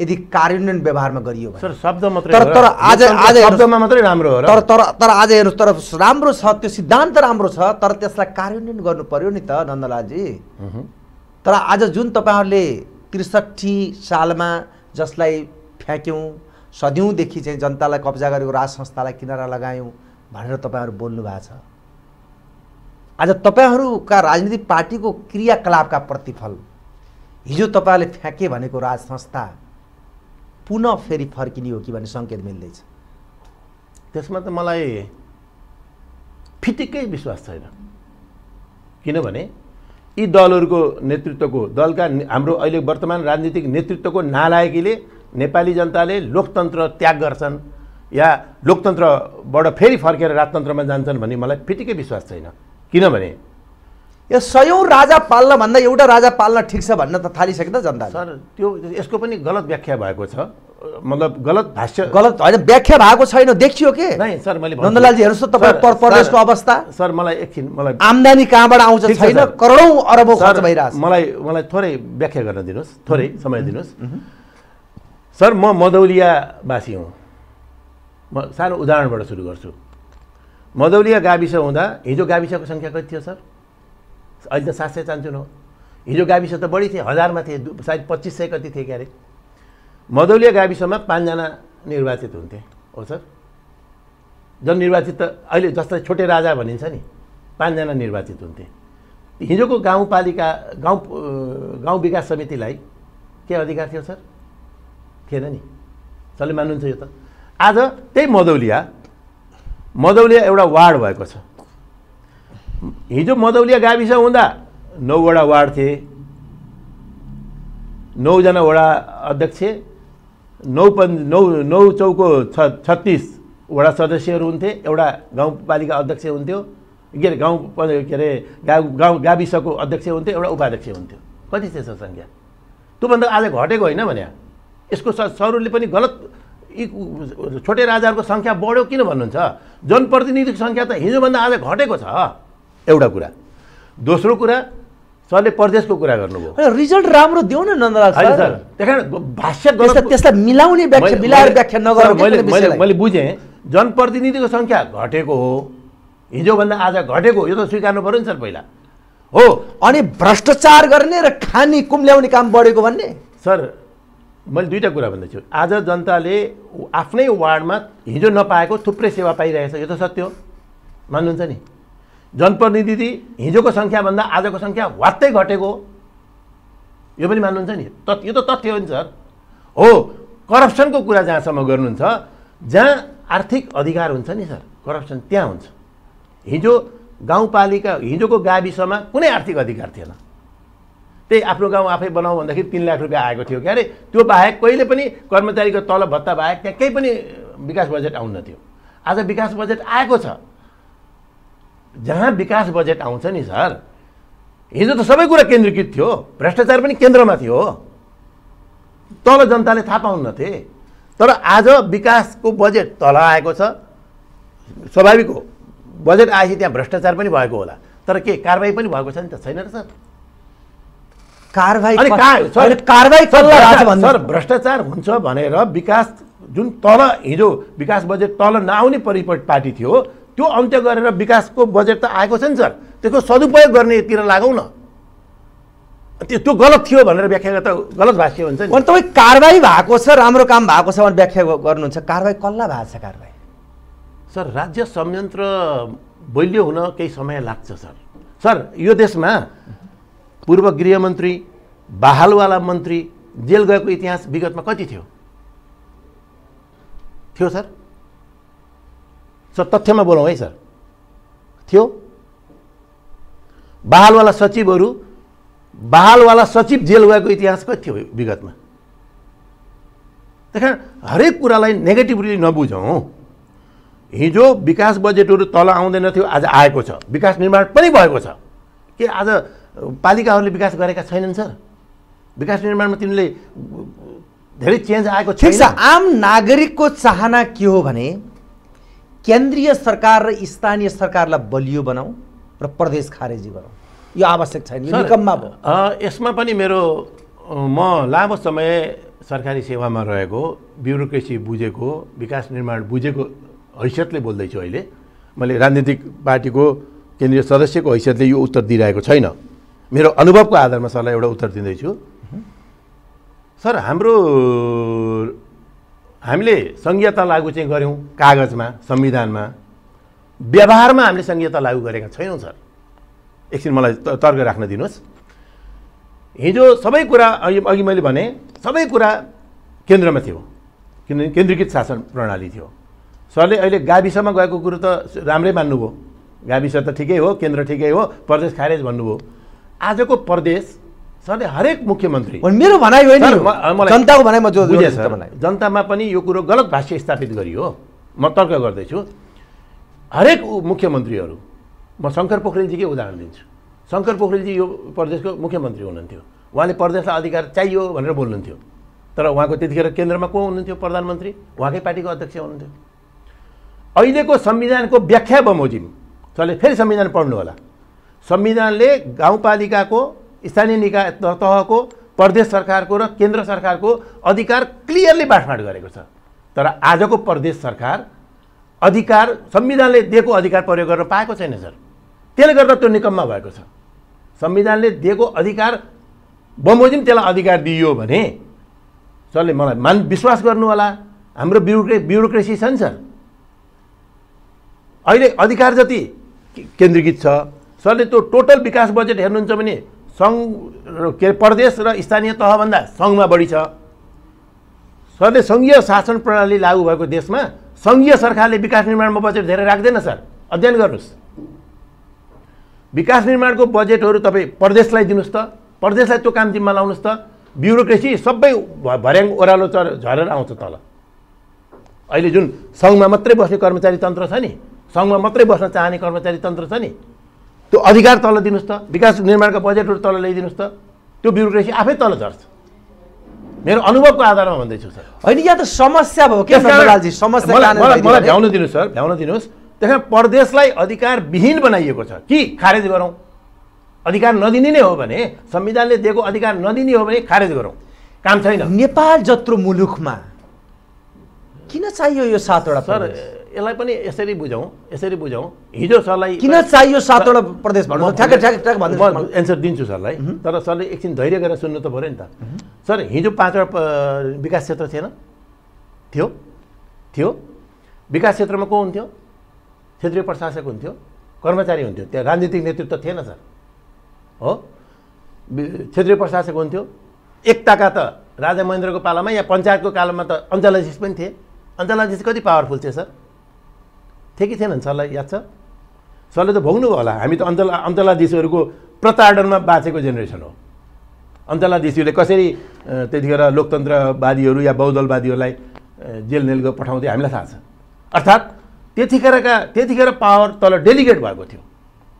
यदि कार्यान्वयन व्यवहारमा गरियो सर शब्द तर तर आज आज शब्दमा मात्रै राम्रो हो तर तर तर आज हेर्नुहोस् तर राम्रो छ त्यो सिद्धान्त राम्रो छ तर त्यसलाई कार्यान्वयन गर्नु पर्यो नि त नन्दलालजी तर आज जुन तपाईँहरूले त्रिसठी सालमा जसलाई फ्याँक्यौँ सदिउँदेखि चाहिँ जनतालाई कब्जा गरेको राज संस्थालाई किनारा लगायौँ भनेर तपाईँहरू बोल्नु भएको छ आज तपाईँहरूका राजनीतिक पार्टीको क्रियाकलापका प्रतिफल हिजो तपाईँहरूले फ्याँके भनेको राज संस्था पुनः फेरि फर्किने हो कि भन्ने सङ्केत मिल्दैछ त्यसमा त मलाई फिटिक्कै विश्वास छैन किनभने यी दलहरूको नेतृत्वको दलका हाम्रो अहिले वर्तमान राजनीतिक नेतृत्वको नालायकीले नेपाली जनताले लोकतन्त्र त्याग गर्छन् या लोकतन्त्रबाट फेरि फर्केर राजतन्त्रमा जान्छन् भन्ने मलाई फिटिकै विश्वास छैन किनभने यो सयौँ राजा पाल्न भन्दा एउटा राजा पाल्न ठिक छ भन्न त थालिसक्यो त जनता सर त्यो यसको पनि गलत व्याख्या भएको छ मतलब गलत भाष्य गलत होइन व्याख्या भएको छैन देखियो के सर मैले नन्दलालजी हेर्नुहोस् त तपाईँ प्रदेशको अवस्था सर मलाई एकछिन मलाई आम्दानी कहाँबाट आउँछ छैन करोडौँ अरबौँ खर्च भइरहेको मलाई मलाई थोरै व्याख्या गर्न दिनुहोस् थोरै समय दिनुहोस् सर म मदौलियावासी हुँ म सानो उदाहरणबाट सुरु गर्छु मदौलिया गाविस हुँदा हिजो गाविसको सङ्ख्या कति थियो सर अहिले त सात सय चान्चुन हो हिजो गाविस त बढी थिए हजारमा थिए सायद पच्चिस सय कति थिए क्यारे मदौलिया गाविसमा पाँचजना निर्वाचित हुन्थे हो सर जननिर्वाचित त अहिले जस्तै छोटे राजा भनिन्छ नि पाँचजना निर्वाचित हुन्थे हिजोको गाउँपालिका गाउँ गाउँ विकास समितिलाई के अधिकार थियो सर थिएन नि सबले मान्नुहुन्छ यो त आज त्यही मदौलिया मदौलिया एउटा वार्ड भएको छ हिजो मदौलिया गाविस हुँदा नौवटा वार्ड थिए नौजना वडा अध्यक्ष नौ पन् नौ नौ चौको छ वडा सदस्यहरू हुन्थे एउटा गाउँपालिका अध्यक्ष हुन्थ्यो के अरे गाउँ के अरे गाउँ गाउँ गाविसको अध्यक्ष हुन्थ्यो एउटा उपाध्यक्ष हुन्थ्यो कति थियो सङ्ख्या त्योभन्दा आज घटेको होइन भने यसको सरहरूले पनि गलत छोटे राजाहरूको सङ्ख्या बढ्यो किन भन्नुहुन्छ जनप्रतिनिधिको सङ्ख्या त हिजोभन्दा आज घटेको छ एउटा कुरा दोस्रो कुरा सरले प्रदेशको कुरा गर्नुभयो रिजल्ट राम्रो देऊ न त्यसलाई मिलाउने व्याख्या नगर मैले बुझेँ जनप्रतिनिधिको सङ्ख्या घटेको हो हिजोभन्दा आज घटेको यो त स्वीकार्नु पऱ्यो नि सर पहिला हो अनि भ्रष्टाचार गर्ने र खानी कुम्ल्याउने काम बढेको भन्ने सर मैले दुईवटा कुरा भन्दैछु आज जनताले आफ्नै वार्डमा हिजो नपाएको थुप्रै सेवा पाइरहेछ यो त सत्य हो मान्नुहुन्छ नि जनप्रतिनिधि हिजोको सङ्ख्याभन्दा आजको सङ्ख्या वात्तै घटेको यो पनि मान्नुहुन्छ नि त यो त तथ्य हो नि सर हो करप्सनको कुरा जहाँसम्म गर्नुहुन्छ जहाँ आर्थिक अधिकार हुन्छ नि सर करप्सन त्यहाँ हुन्छ हिजो गाउँपालिका हिजोको गाविसमा कुनै आर्थिक अधिकार थिएन त्यही आफ्नो गाउँ आफै बनाऊ भन्दाखेरि तिन लाख रुपियाँ आएको थियो क्या अरे त्यो बाहेक कहिले पनि कर्मचारीको तलब भत्ता बाहेक त्यहाँ केही पनि विकास बजेट आउन थियो आज विकास बजेट आएको छ जहाँ विकास बजेट आउँछ नि सर हिजो त सबै कुरा केन्द्रीकृत थियो भ्रष्टाचार पनि केन्द्रमा थियो हो तल जनताले थाहा पाउन्नथे तर आज विकासको बजेट तल आएको छ स्वाभाविक हो बजेट आएपछि त्यहाँ भ्रष्टाचार पनि भएको होला तर के कारवाही पनि भएको छ नि त छैन र सर सर भ्रष्टाचार हुन्छ भनेर विकास जुन तल हिजो विकास बजेट तल नआउने परिपट पार्टी थियो त्यो अन्त्य गरेर विकासको बजेट त आएको छ नि सर त्यसको सदुपयोग गर्नेतिर लागौँ न त्यो त्यो गलत थियो भनेर व्याख्या गर्दा गलत भाष्य हुन्छ नि तपाईँ कारवाही भएको छ राम्रो काम भएको छ भने व्याख्या गर्नुहुन्छ कारवाही कसलाई भएको छ कारवाही सर राज्य संयन्त्र बलियो हुन केही समय लाग्छ सर सर यो देशमा पूर्व गृहमन्त्री बहालवाला मन्त्री जेल गएको इतिहास विगतमा कति थियो थियो सर सर तथ्यमा बोलाउँ है सर थियो बहालवाला सचिवहरू बहालवाला सचिव जेल गएको इतिहास कति थियो विगतमा त्यस हरेक कुरालाई नेगेटिभली नबुझौँ हिजो विकास बजेटहरू तल आउँदैन थियो आज आएको छ विकास निर्माण पनि भएको छ के आज पालिकाहरूले विकास गरेका छैनन् सर विकास निर्माणमा तिमीले धेरै चेन्ज आएको ठिक छ आम नागरिकको चाहना के हो भने केन्द्रीय सरकार र स्थानीय सरकारलाई बलियो बनाऊ र प्रदेश खारेजी बनाऊ यो आवश्यक छैन भयो यसमा पनि मेरो म लामो समय सरकारी सेवामा रहेको ब्युरोक्रेसी बुझेको विकास निर्माण बुझेको हैसियतले बोल्दैछु अहिले मैले राजनीतिक पार्टीको केन्द्रीय सदस्यको हैसियतले यो उत्तर दिइरहेको छैन मेरो अनुभवको आधारमा सरलाई एउटा उत्तर दिँदैछु सर हाम्रो हामीले सङ्घीयता लागु चाहिँ गऱ्यौँ कागजमा संविधानमा व्यवहारमा हामीले संहिता लागु गरेका छैनौँ सर एकछिन मलाई तर्क राख्न दिनुहोस् हिजो सबै कुरा अघि अघि मैले भने सबै कुरा केन्द्रमा थियो किनभने केन्द्रीकृत शासन प्रणाली थियो सरले अहिले गाविसमा गएको कुरो त राम्रै मान्नुभयो गाविस त ठिकै हो केन्द्र ठिकै हो प्रदेश खारेज भन्नुभयो आजको प्रदेश सरले हरेक मुख्यमन्त्री मेरो भनाइ होइन जनताको भनाइ म जो जनतामा पनि यो कुरो गलत भाष्य स्थापित गरियो म तर्क गर्दैछु हरेक मुख्यमन्त्रीहरू म शङ्कर पोखरेलजीकै उदाहरण दिन्छु शङ्कर पोखरेलजी यो प्रदेशको मुख्यमन्त्री हुनुहुन्थ्यो उहाँले प्रदेशलाई अधिकार चाहियो भनेर बोल्नुहुन्थ्यो तर उहाँको त्यतिखेर केन्द्रमा को हुनुहुन्थ्यो प्रधानमन्त्री उहाँकै पार्टीको अध्यक्ष हुनुहुन्थ्यो अहिलेको संविधानको व्याख्या बमोजिम सरले फेरि संविधान पढ्नु होला संविधानले गाउँपालिकाको स्थानीय निकाय तहको प्रदेश सरकारको र केन्द्र सरकारको अधिकार क्लियरली बाँडफाँड गरेको छ तर आजको प्रदेश सरकार अधिकार संविधानले दिएको अधिकार प्रयोग गर्न पाएको छैन सर त्यसले गर्दा त्यो निकममा भएको छ संविधानले दिएको अधिकार बमोजिम त्यसलाई अधिकार दिइयो भने सरले मलाई मान विश्वास गर्नु होला हाम्रो ब्युरोक्रे ब्युरोक्रेसी छ नि सर अहिले अधिकार जति केन्द्रीकृत छ सरले त्यो टोटल विकास बजेट हेर्नुहुन्छ भने सङ्घ के अरे प्रदेश र स्थानीय तहभन्दा सङ्घमा बढी छ सरले सङ्घीय शासन प्रणाली लागू भएको देशमा सङ्घीय सरकारले विकास निर्माणमा बजेट धेरै राख्दैन सर अध्ययन गर्नुहोस् विकास निर्माणको बजेटहरू तपाईँ प्रदेशलाई दिनुहोस् त प्रदेशलाई त्यो काम जिम्मा लाउनुहोस् त ब्युरोक्रेसी सबै भर्याङ ओह्रालो चर झरेर आउँछ तल अहिले जुन सङ्घमा मात्रै बस्ने कर्मचारी तन्त्र छ नि सङ्घमा मात्रै बस्न चाहने कर्मचारी तन्त्र छ नि त्यो अधिकार तल दिनुहोस् त विकास निर्माणका बजेटहरू तल ल्याइदिनुहोस् त त्यो ब्युरोक्रेसी आफै तल झर्छ मेरो अनुभवको आधारमा भन्दैछु सर होइन यहाँ त समस्या भयो के मलाई भ्याउन दिनुहोस् सर भ्याउन दिनुहोस् त्यसमा प्रदेशलाई अधिकारविहीन बनाइएको छ कि खारेज गरौँ अधिकार नदिने नै हो भने संविधानले दिएको अधिकार नदिने हो भने खारेज गरौँ काम छैन नेपाल जत्रो मुलुकमा किन चाहियो यो सातवटा सर यसलाई पनि यसरी बुझौँ यसरी बुझौँ हिजो सरलाई किन चाहियो सातवटा प्रदेश भन्नु ठ्याक्कै ठ्याक ठ्याक भन्नु एन्सर दिन्छु सरलाई तर सरले एकछिन धैर्य गरेर सुन्नु त पऱ्यो नि त सर हिजो पाँचवटा विकास क्षेत्र थिएन थियो थियो विकास क्षेत्रमा को हुन्थ्यो क्षेत्रीय प्रशासक हुन्थ्यो कर्मचारी हुन्थ्यो त्यहाँ राजनीतिक नेतृत्व थिएन सर हो क्षेत्रीय प्रशासक हुन्थ्यो एकताका त राजा महेन्द्रको पालामा या पञ्चायतको कालमा त अञ्चलाइसिस पनि थिए अञ्चलाइसिस कति पावरफुल थियो सर थिए कि थिएनन् सरलाई याद छ सरले त भोग्नुभयो होला हामी त अन्तला अन्तलादेशीहरूको प्रताडनमा बाँचेको जेनेरेसन हो अन्तलादेशीहरूले कसरी त्यतिखेर लोकतन्त्रवादीहरू या बहुदलवादीहरूलाई जेलनेलको पठाउँथ्यो हामीलाई थाहा छ अर्थात् त्यतिखेरका त्यतिखेर पावर तल डेलिगेट भएको थियो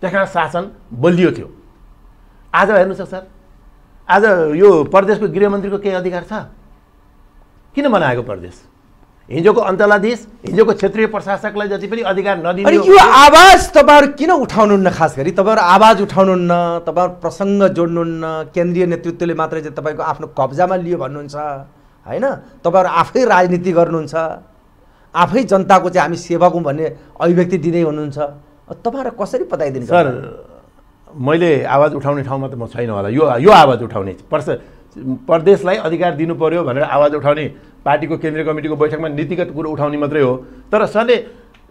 त्यहाँ शासन बलियो थियो आज हेर्नुहोस् सर आज यो प्रदेशको गृहमन्त्रीको केही अधिकार छ किन बनाएको प्रदेश हिजोको अन्तलाधीश हिजोको क्षेत्रीय प्रशासकलाई जति पनि अधिकार नदिने यो आवाज तपाईँहरू किन उठाउनुहुन्न खास गरी तपाईँहरू आवाज उठाउनुहुन्न तपाईँहरू प्रसङ्ग जोड्नुहुन्न केन्द्रीय नेतृत्वले मात्रै चाहिँ तपाईँको आफ्नो कब्जामा लियो भन्नुहुन्छ होइन तपाईँहरू आफै राजनीति गर्नुहुन्छ आफै जनताको चाहिँ हामी सेवक हौँ भन्ने अभिव्यक्ति दिँदै हुनुहुन्छ तपाईँहरू कसरी बताइदिनु सर मैले आवाज उठाउने ठाउँमा त म छैन होला यो यो आवाज उठाउने पर्छ प्रदेशलाई अधिकार दिनु पर्यो भनेर आवाज उठाउने पार्टीको केन्द्रीय कमिटीको बैठकमा नीतिगत कुरो उठाउने मात्रै हो तर सरले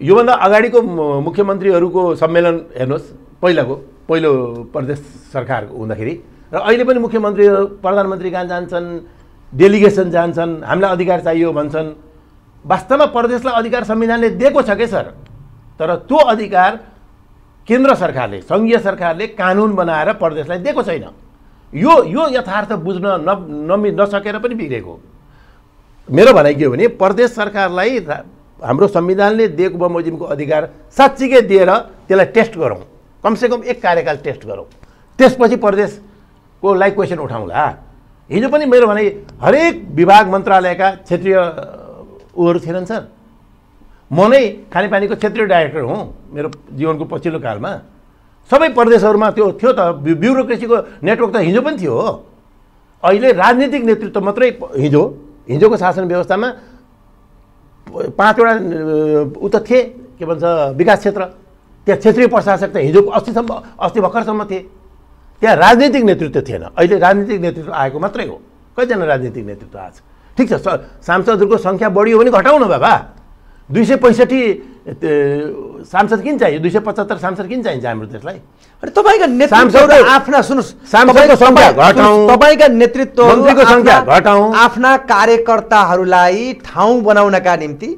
योभन्दा अगाडिको मुख्यमन्त्रीहरूको सम्मेलन हेर्नुहोस् पहिलाको पहिलो प्रदेश सरकारको हुँदाखेरि र अहिले पनि मुख्यमन्त्रीहरू प्रधानमन्त्री कहाँ जान्छन् डेलिगेसन जान्छन् हामीलाई अधिकार चाहियो भन्छन् वास्तवमा प्रदेशलाई अधिकार संविधानले दिएको छ कि सर तर त्यो अधिकार केन्द्र सरकारले सङ्घीय सरकारले कानुन बनाएर प्रदेशलाई दिएको छैन यो यो यथार्थ बुझ्न न नमि नसकेर पनि बिग्रेको मेरो भनाइ के हो भने प्रदेश सरकारलाई हाम्रो संविधानले दिएको बमोजिमको अधिकार साँच्चीकै दिएर त्यसलाई टेस्ट गरौँ कमसेकम एक कार्यकाल टेस्ट गरौँ त्यसपछि प्रदेशको लागि क्वेसन उठाउँला हिजो पनि मेरो भनाइ हरेक विभाग मन्त्रालयका क्षेत्रीय ऊहरू थिएनन् सर म नै खानेपानीको क्षेत्रीय डाइरेक्टर हुँ मेरो जीवनको पछिल्लो कालमा सबै प्रदेशहरूमा त्यो थियो त ब्युरोक्रेसीको नेटवर्क त हिजो पनि थियो अहिले राजनीतिक नेतृत्व मात्रै हिजो हिजोको शासन व्यवस्थामा पाँचवटा ऊ त थिए के भन्छ विकास क्षेत्र त्यहाँ क्षेत्रीय प्रशासक त हिजो अस्तिसम्म अस्ति भर्खरसम्म थिए त्यहाँ राजनीतिक नेतृत्व थिएन अहिले राजनीतिक नेतृत्व आएको मात्रै हो कतिजना राजनीतिक नेतृत्व आएको छ ठिक छ सांसदहरूको सङ्ख्या बढियो भने घटाउनु बाबा दुई सय पैँसठी सांसद किन चाहियो दुई सय पचहत्तर सांसद किन चाहिन्छ हाम्रो देशलाई अनि तपाईँका नेतृत्व आफ्ना सुन्नुहोस् तपाईँका नेतृत्व आफ्ना कार्यकर्ताहरूलाई ठाउँ बनाउनका निम्ति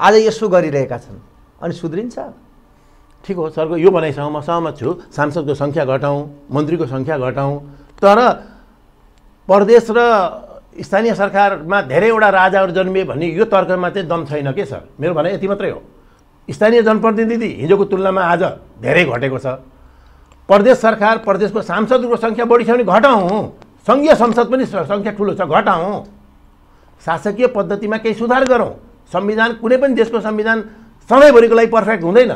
आज यसो गरिरहेका छन् अनि सुध्रिन्छ ठिक हो सरको यो भनाइसँग म सहमत छु सांसदको सङ्ख्या घटाउँ मन्त्रीको सङ्ख्या घटाउँ तर प्रदेश र स्थानीय सरकारमा धेरैवटा राजाहरू जन्मिए भन्ने यो तर्कमा चाहिँ दम छैन के सर मेरो भनाइ यति मात्रै हो स्थानीय जनप्रतिनिधि हिजोको तुलनामा आज धेरै घटेको छ प्रदेश सरकार प्रदेशको सांसदहरूको सङ्ख्या बढी छ भने घटाउँ सङ्घीय संसद पनि सङ्ख्या ठुलो छ घटाउँ शासकीय पद्धतिमा केही सुधार गरौँ संविधान कुनै पनि देशको संविधान सधैँभरिको लागि पर्फेक्ट हुँदैन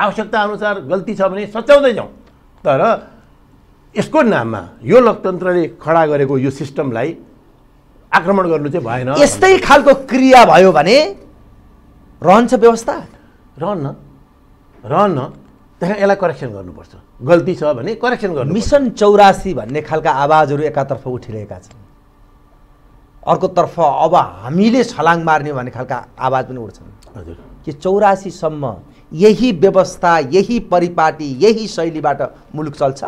आवश्यकता अनुसार गल्ती छ भने सच्याउँदै जाउँ तर यसको नाममा यो लोकतन्त्रले खडा गरेको यो सिस्टमलाई आक्रमण गर्नु चाहिँ भएन यस्तै खालको क्रिया भयो भने रहन्छ व्यवस्था रहन्न रहन्न त्यहाँ यसलाई करेक्सन गर्नुपर्छ गल्ती छ भने करेक्सन गर्नु मिसन चौरासी भन्ने खालका आवाजहरू एकातर्फ उठिरहेका छन् अर्कोतर्फ अब हामीले छलाङ मार्ने भन्ने खालका आवाज पनि उठ्छन् हजुर कि चौरासीसम्म यही व्यवस्था यही परिपाटी यही शैलीबाट मुलुक चल्छ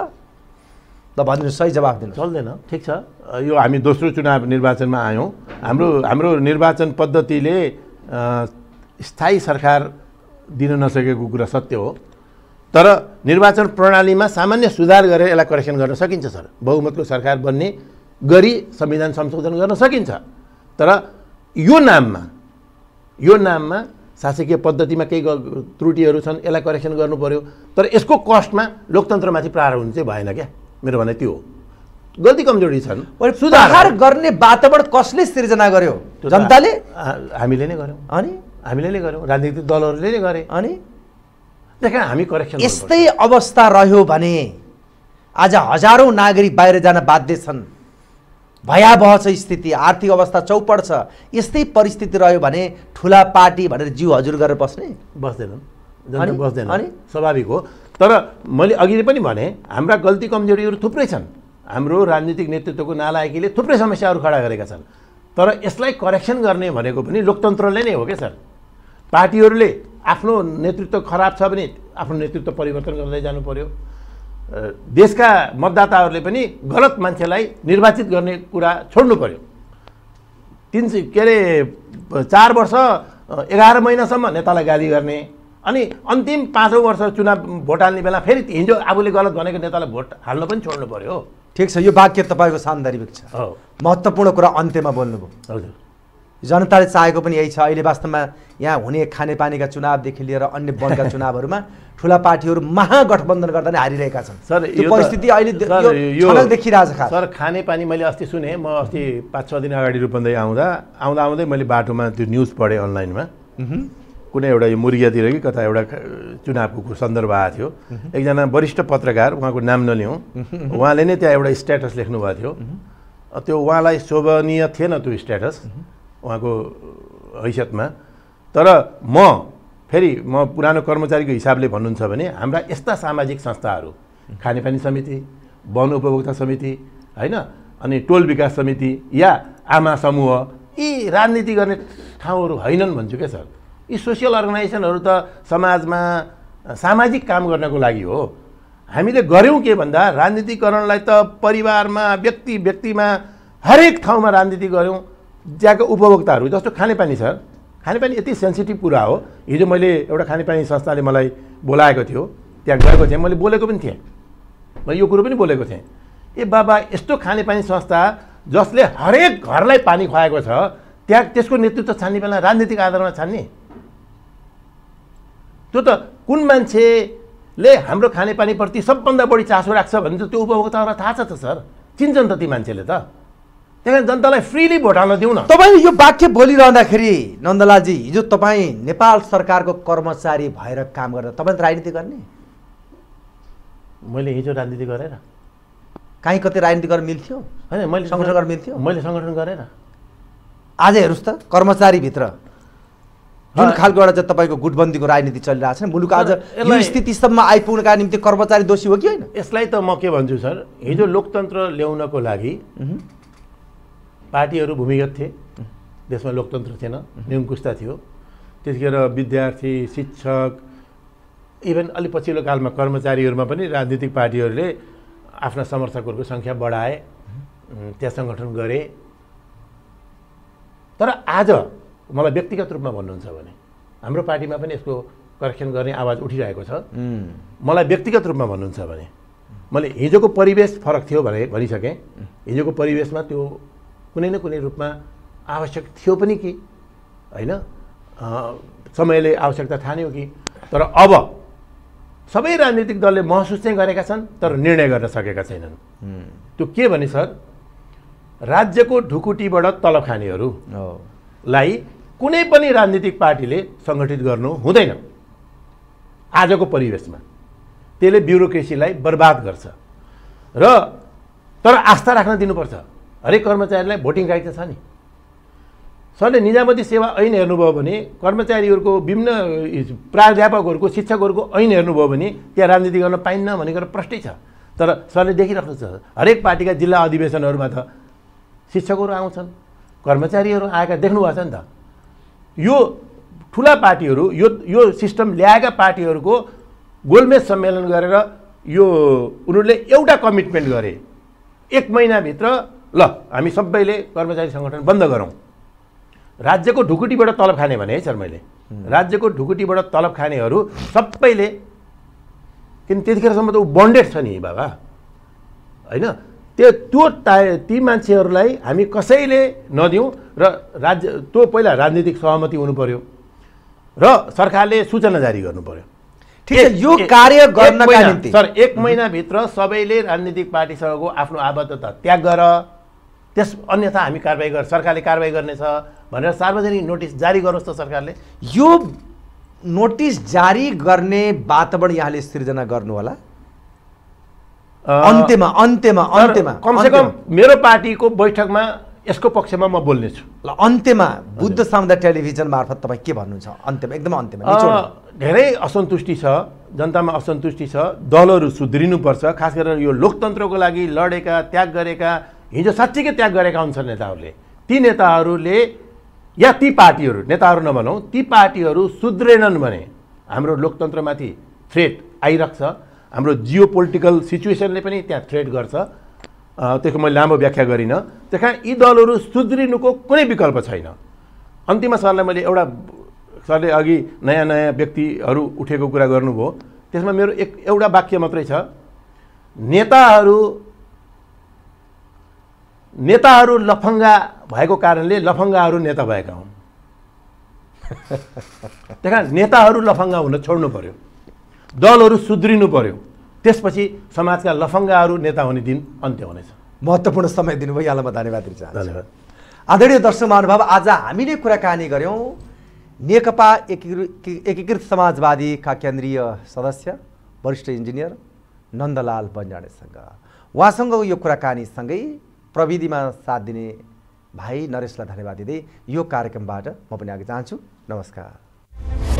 ल भनिदिनु सही जवाब दिनु चल्दैन ठिक छ यो हामी दोस्रो चुनाव निर्वाचनमा आयौँ हाम्रो हाम्रो निर्वाचन पद्धतिले स्थायी सरकार दिन नसकेको कुरा सत्य हो तर निर्वाचन प्रणालीमा सामान्य सुधार गरेर यसलाई करेक्सन गर्न सकिन्छ सर बहुमतको सरकार बन्ने गरी संविधान संशोधन गर्न सकिन्छ तर यो नाममा यो नाममा शासकीय पद्धतिमा केही त्रुटिहरू छन् यसलाई करेक्सन गर्नु पऱ्यो तर यसको कस्टमा लोकतन्त्रमाथि प्रारम्भ हुनु चाहिँ भएन क्या मेरो भने त्यो हो गल्ती कमजोरी छन् सुधार गर्ने वातावरण कसले सिर्जना गर्यो जनताले हामीले नै गर्यौँ अनि हामीले नै गर्यौँ राजनीतिक दलहरूले नै गरे अनि देखा हामी करेक्सन यस्तै अवस्था रह्यो भने आज हजारौँ नागरिक बाहिर जान बाध्य छन् भयावह छ स्थिति आर्थिक अवस्था चौपड छ यस्तै परिस्थिति रह्यो भने ठुला पार्टी भनेर जिउ हजुर गरेर बस्ने बस्दैनन् बस्दैन अनि स्वाभाविक हो तर मैले अघि पनि भने हाम्रा गल्ती कमजोरीहरू थुप्रै छन् हाम्रो राजनीतिक नेतृत्वको नालायकीले थुप्रै समस्याहरू खडा गरेका छन् तर यसलाई करेक्सन गर्ने भनेको पनि लोकतन्त्रले नै हो क्या सर पार्टीहरूले आफ्नो नेतृत्व खराब छ भने आफ्नो नेतृत्व परिवर्तन गर्दै जानु पर्यो देशका मतदाताहरूले पनि गलत मान्छेलाई निर्वाचित गर्ने कुरा छोड्नु पर्यो तिन के अरे चार वर्ष एघार महिनासम्म नेतालाई गाली गर्ने अनि अन्तिम पाँचौँ वर्ष चुनाव भोट हाल्ने बेला फेरि हिजो आफूले गलत भनेको नेतालाई भोट हाल्न पनि छोड्नु पऱ्यो हो ठिक छ यो वाक्य तपाईँको सान्दर्भिक छ महत्त्वपूर्ण कुरा अन्त्यमा बोल्नुभयो हजुर जनताले चाहेको पनि यही छ अहिले वास्तवमा यहाँ हुने खानेपानीका चुनावदेखि लिएर अन्य वर्गका चुनावहरूमा ठुला पार्टीहरू महागठबन्धन गर्दा नै हारिरहेका छन् सर यो परिस्थिति अहिले यो देखिरहेको छ सर खानेपानी मैले अस्ति सुने म अस्ति पाँच छ दिन अगाडि रूपन्दै आउँदा आउँदा आउँदै मैले बाटोमा त्यो न्युज पढेँ अनलाइनमा कुनै एउटा यो कि कता एउटा चुनावको सन्दर्भ आएको थियो एकजना वरिष्ठ पत्रकार उहाँको नाम नलिउँ उहाँले नै त्यहाँ एउटा स्ट्याटस लेख्नुभएको थियो त्यो उहाँलाई शोभनीय थिएन त्यो स्ट्याटस उहाँको हैसियतमा तर म फेरि म पुरानो कर्मचारीको हिसाबले भन्नुहुन्छ भने हाम्रा यस्ता सामाजिक संस्थाहरू खानेपानी समिति वन उपभोक्ता समिति होइन अनि टोल विकास समिति या आमा समूह यी राजनीति गर्ने ठाउँहरू होइनन् भन्छु क्या सर यी सोसियल अर्गनाइजेसनहरू त समाजमा सामाजिक काम गर्नको लागि हो हामीले गऱ्यौँ के भन्दा राजनीतिकरणलाई त परिवारमा व्यक्ति व्यक्तिमा हरेक ठाउँमा राजनीति गऱ्यौँ ज्याको उपभोक्ताहरू जस्तो खानेपानी छ खानेपानी यति सेन्सिटिभ कुरा हो हिजो मैले एउटा खानेपानी संस्थाले मलाई बोलाएको थियो त्यहाँ गएको थिएँ मैले बोलेको पनि थिएँ म यो कुरो पनि बोलेको थिएँ ए बाबा यस्तो खानेपानी संस्था जसले हरेक घरलाई पानी खुवाएको छ त्यहाँ त्यसको नेतृत्व छान्ने बेला राजनीतिक आधारमा छान्ने त्यो त कुन मान्छेले हाम्रो खानेपानीप्रति सबभन्दा बढी चासो राख्छ भने त त्यो उपभोक्ताहरूलाई थाहा छ त सर चिन्छन् त ती मान्छेले त त्यही कारण जनतालाई फ्रिली भोट हाल्न दिउँ न तपाईँ यो वाक्य बोलिरहँदाखेरि नन्दलालजी हिजो तपाईँ नेपाल सरकारको कर्मचारी भएर काम गर्दा तपाईँ त राजनीति गर्ने मैले हिजो राजनीति गरेर काहीँ कतै राजनीति गर्न मिल्थ्यो होइन मैले सङ्गठन गर्न मिल्थ्यो मैले सङ्गठन गरेर आज हेर्नुहोस् त कर्मचारीभित्र जुन खालको एउटा चाहिँ तपाईँको गुटबन्दीको राजनीति चलिरहेको छ मुलुक आज यो स्थितिसम्म आइपुग्नका निम्ति कर्मचारी दोषी हो कि होइन यसलाई त म के भन्छु सर हिजो लोकतन्त्र ल्याउनको लागि पार्टीहरू भूमिगत थिए देशमा लोकतन्त्र थिएन निङ्कुस्ता थियो त्यतिखेर विद्यार्थी शिक्षक इभन अलि पछिल्लो कालमा कर्मचारीहरूमा पनि राजनीतिक पार्टीहरूले आफ्ना समर्थकहरूको सङ्ख्या बढाए त्यहाँ सङ्गठन गरे तर आज मलाई व्यक्तिगत रूपमा भन्नुहुन्छ भने हाम्रो पार्टीमा पनि यसको करेक्सन गर्ने आवाज उठिरहेको छ मलाई व्यक्तिगत रूपमा भन्नुहुन्छ भने मैले हिजोको परिवेश फरक थियो भने भनिसकेँ हिजोको परिवेशमा त्यो कुनै न कुनै रूपमा आवश्यक थियो पनि कि होइन समयले आवश्यकता ठान्यो कि तर अब सबै राजनीतिक दलले महसुस चाहिँ गरेका छन् तर निर्णय गर्न सकेका छैनन् त्यो के भने सर राज्यको ढुकुटीबाट तलब खानेहरूलाई कुनै पनि राजनीतिक पार्टीले सङ्गठित गर्नु हुँदैन आजको परिवेशमा त्यसले ब्युरोक्रेसीलाई बर्बाद गर्छ र तर आस्था राख्न दिनुपर्छ हरेक कर्मचारीलाई भोटिङ राइट त छ नि सरले निजामती सेवा ऐन हेर्नुभयो भने कर्मचारीहरूको विभिन्न प्राध्यापकहरूको शिक्षकहरूको ऐन हेर्नुभयो भने त्यहाँ राजनीति गर्न पाइन्न भनेको प्रष्टै छ तर सरले देखिराख्नु छ हरेक पार्टीका जिल्ला अधिवेशनहरूमा त शिक्षकहरू आउँछन् कर्मचारीहरू आएका देख्नुभएको छ नि त यो ठुला पार्टीहरू यो यो सिस्टम ल्याएका पार्टीहरूको गोलमेज सम्मेलन गरेर यो उनीहरूले एउटा कमिटमेन्ट गरे एक महिनाभित्र ल हामी सबैले कर्मचारी सङ्गठन बन्द गरौँ राज्यको ढुकुटीबाट तलब खाने भने है सर मैले राज्यको ढुकुटीबाट तलब खानेहरू सबैले किन त्यतिखेरसम्म त ऊ बन्डेड छ नि बाबा होइन त्यो त्यो ती मान्छेहरूलाई हामी कसैले नदिउँ र राज्य त्यो पहिला राजनीतिक सहमति हुनु पऱ्यो र सरकारले सूचना जारी गर्नु पऱ्यो ठिक छ यो कार्य गर्नका निम्ति सर एक महिनाभित्र सबैले राजनीतिक पार्टीसँगको आफ्नो आबद्धता त्याग गर त्यस अन्यथा हामी कारवाही गर् सरकारले कारवाही गर्नेछ भनेर सार्वजनिक नोटिस जारी गरोस् त सरकारले यो नोटिस जारी गर्ने वातावरण यहाँले सिर्जना होला अन्त्यमा अन्त्यमा अन्त्यमा कमसेकम मेरो पार्टीको बैठकमा यसको पक्षमा म बोल्नेछु ल अन्त्यमा बुद्ध सामुदाय टेलिभिजन मार्फत तपाईँ के भन्नुहुन्छ अन्त्यमा एकदम अन्त्यमा धेरै असन्तुष्टि छ जनतामा असन्तुष्टि छ दलहरू सुध्रिनुपर्छ खास गरेर यो लोकतन्त्रको लागि लडेका त्याग गरेका हिजो साँच्चीकै त्याग गरेका हुन्छन् नेताहरूले ती नेताहरूले या ती पार्टीहरू नेताहरू नभनौँ ती पार्टीहरू सुध्रेनन् भने हाम्रो लोकतन्त्रमाथि थ्रेट आइरहेको हाम्रो जियो पोलिटिकल सिचुएसनले पनि त्यहाँ थ्रेड गर्छ त्यसको मैले लामो व्याख्या गरिनँ त्यस कारण यी दलहरू सुध्रिनुको कुनै विकल्प छैन अन्तिममा सरलाई मैले एउटा सरले अघि नयाँ नयाँ व्यक्तिहरू उठेको कुरा गर्नुभयो त्यसमा मेरो एक एउटा वाक्य मात्रै छ नेताहरू नेताहरू लफङ्गा भएको कारणले लफङ्गाहरू नेता भएका हुन् त्यस कारण नेताहरू लफङ्गा हुन छोड्नु पर्यो दलहरू सुध्रिनु पर्यो त्यसपछि समाजका लफङ्गाहरू नेता हुने दिन अन्त्य हुनेछ महत्त्वपूर्ण समय दिनुभयो यहाँलाई म धन्यवाद दिन चाहन्छु धन्यवाद आदरणीय दर्शक महानुभाव आज हामीले कुराकानी गऱ्यौँ नेकपा एकीकृत समाजवादीका केन्द्रीय सदस्य वरिष्ठ इन्जिनियर नन्दलाल बन्जाडेसँग उहाँसँग यो कुराकानीसँगै प्रविधिमा साथ दिने भाइ नरेशलाई धन्यवाद दिँदै यो कार्यक्रमबाट म पनि आग चाहन्छु नमस्कार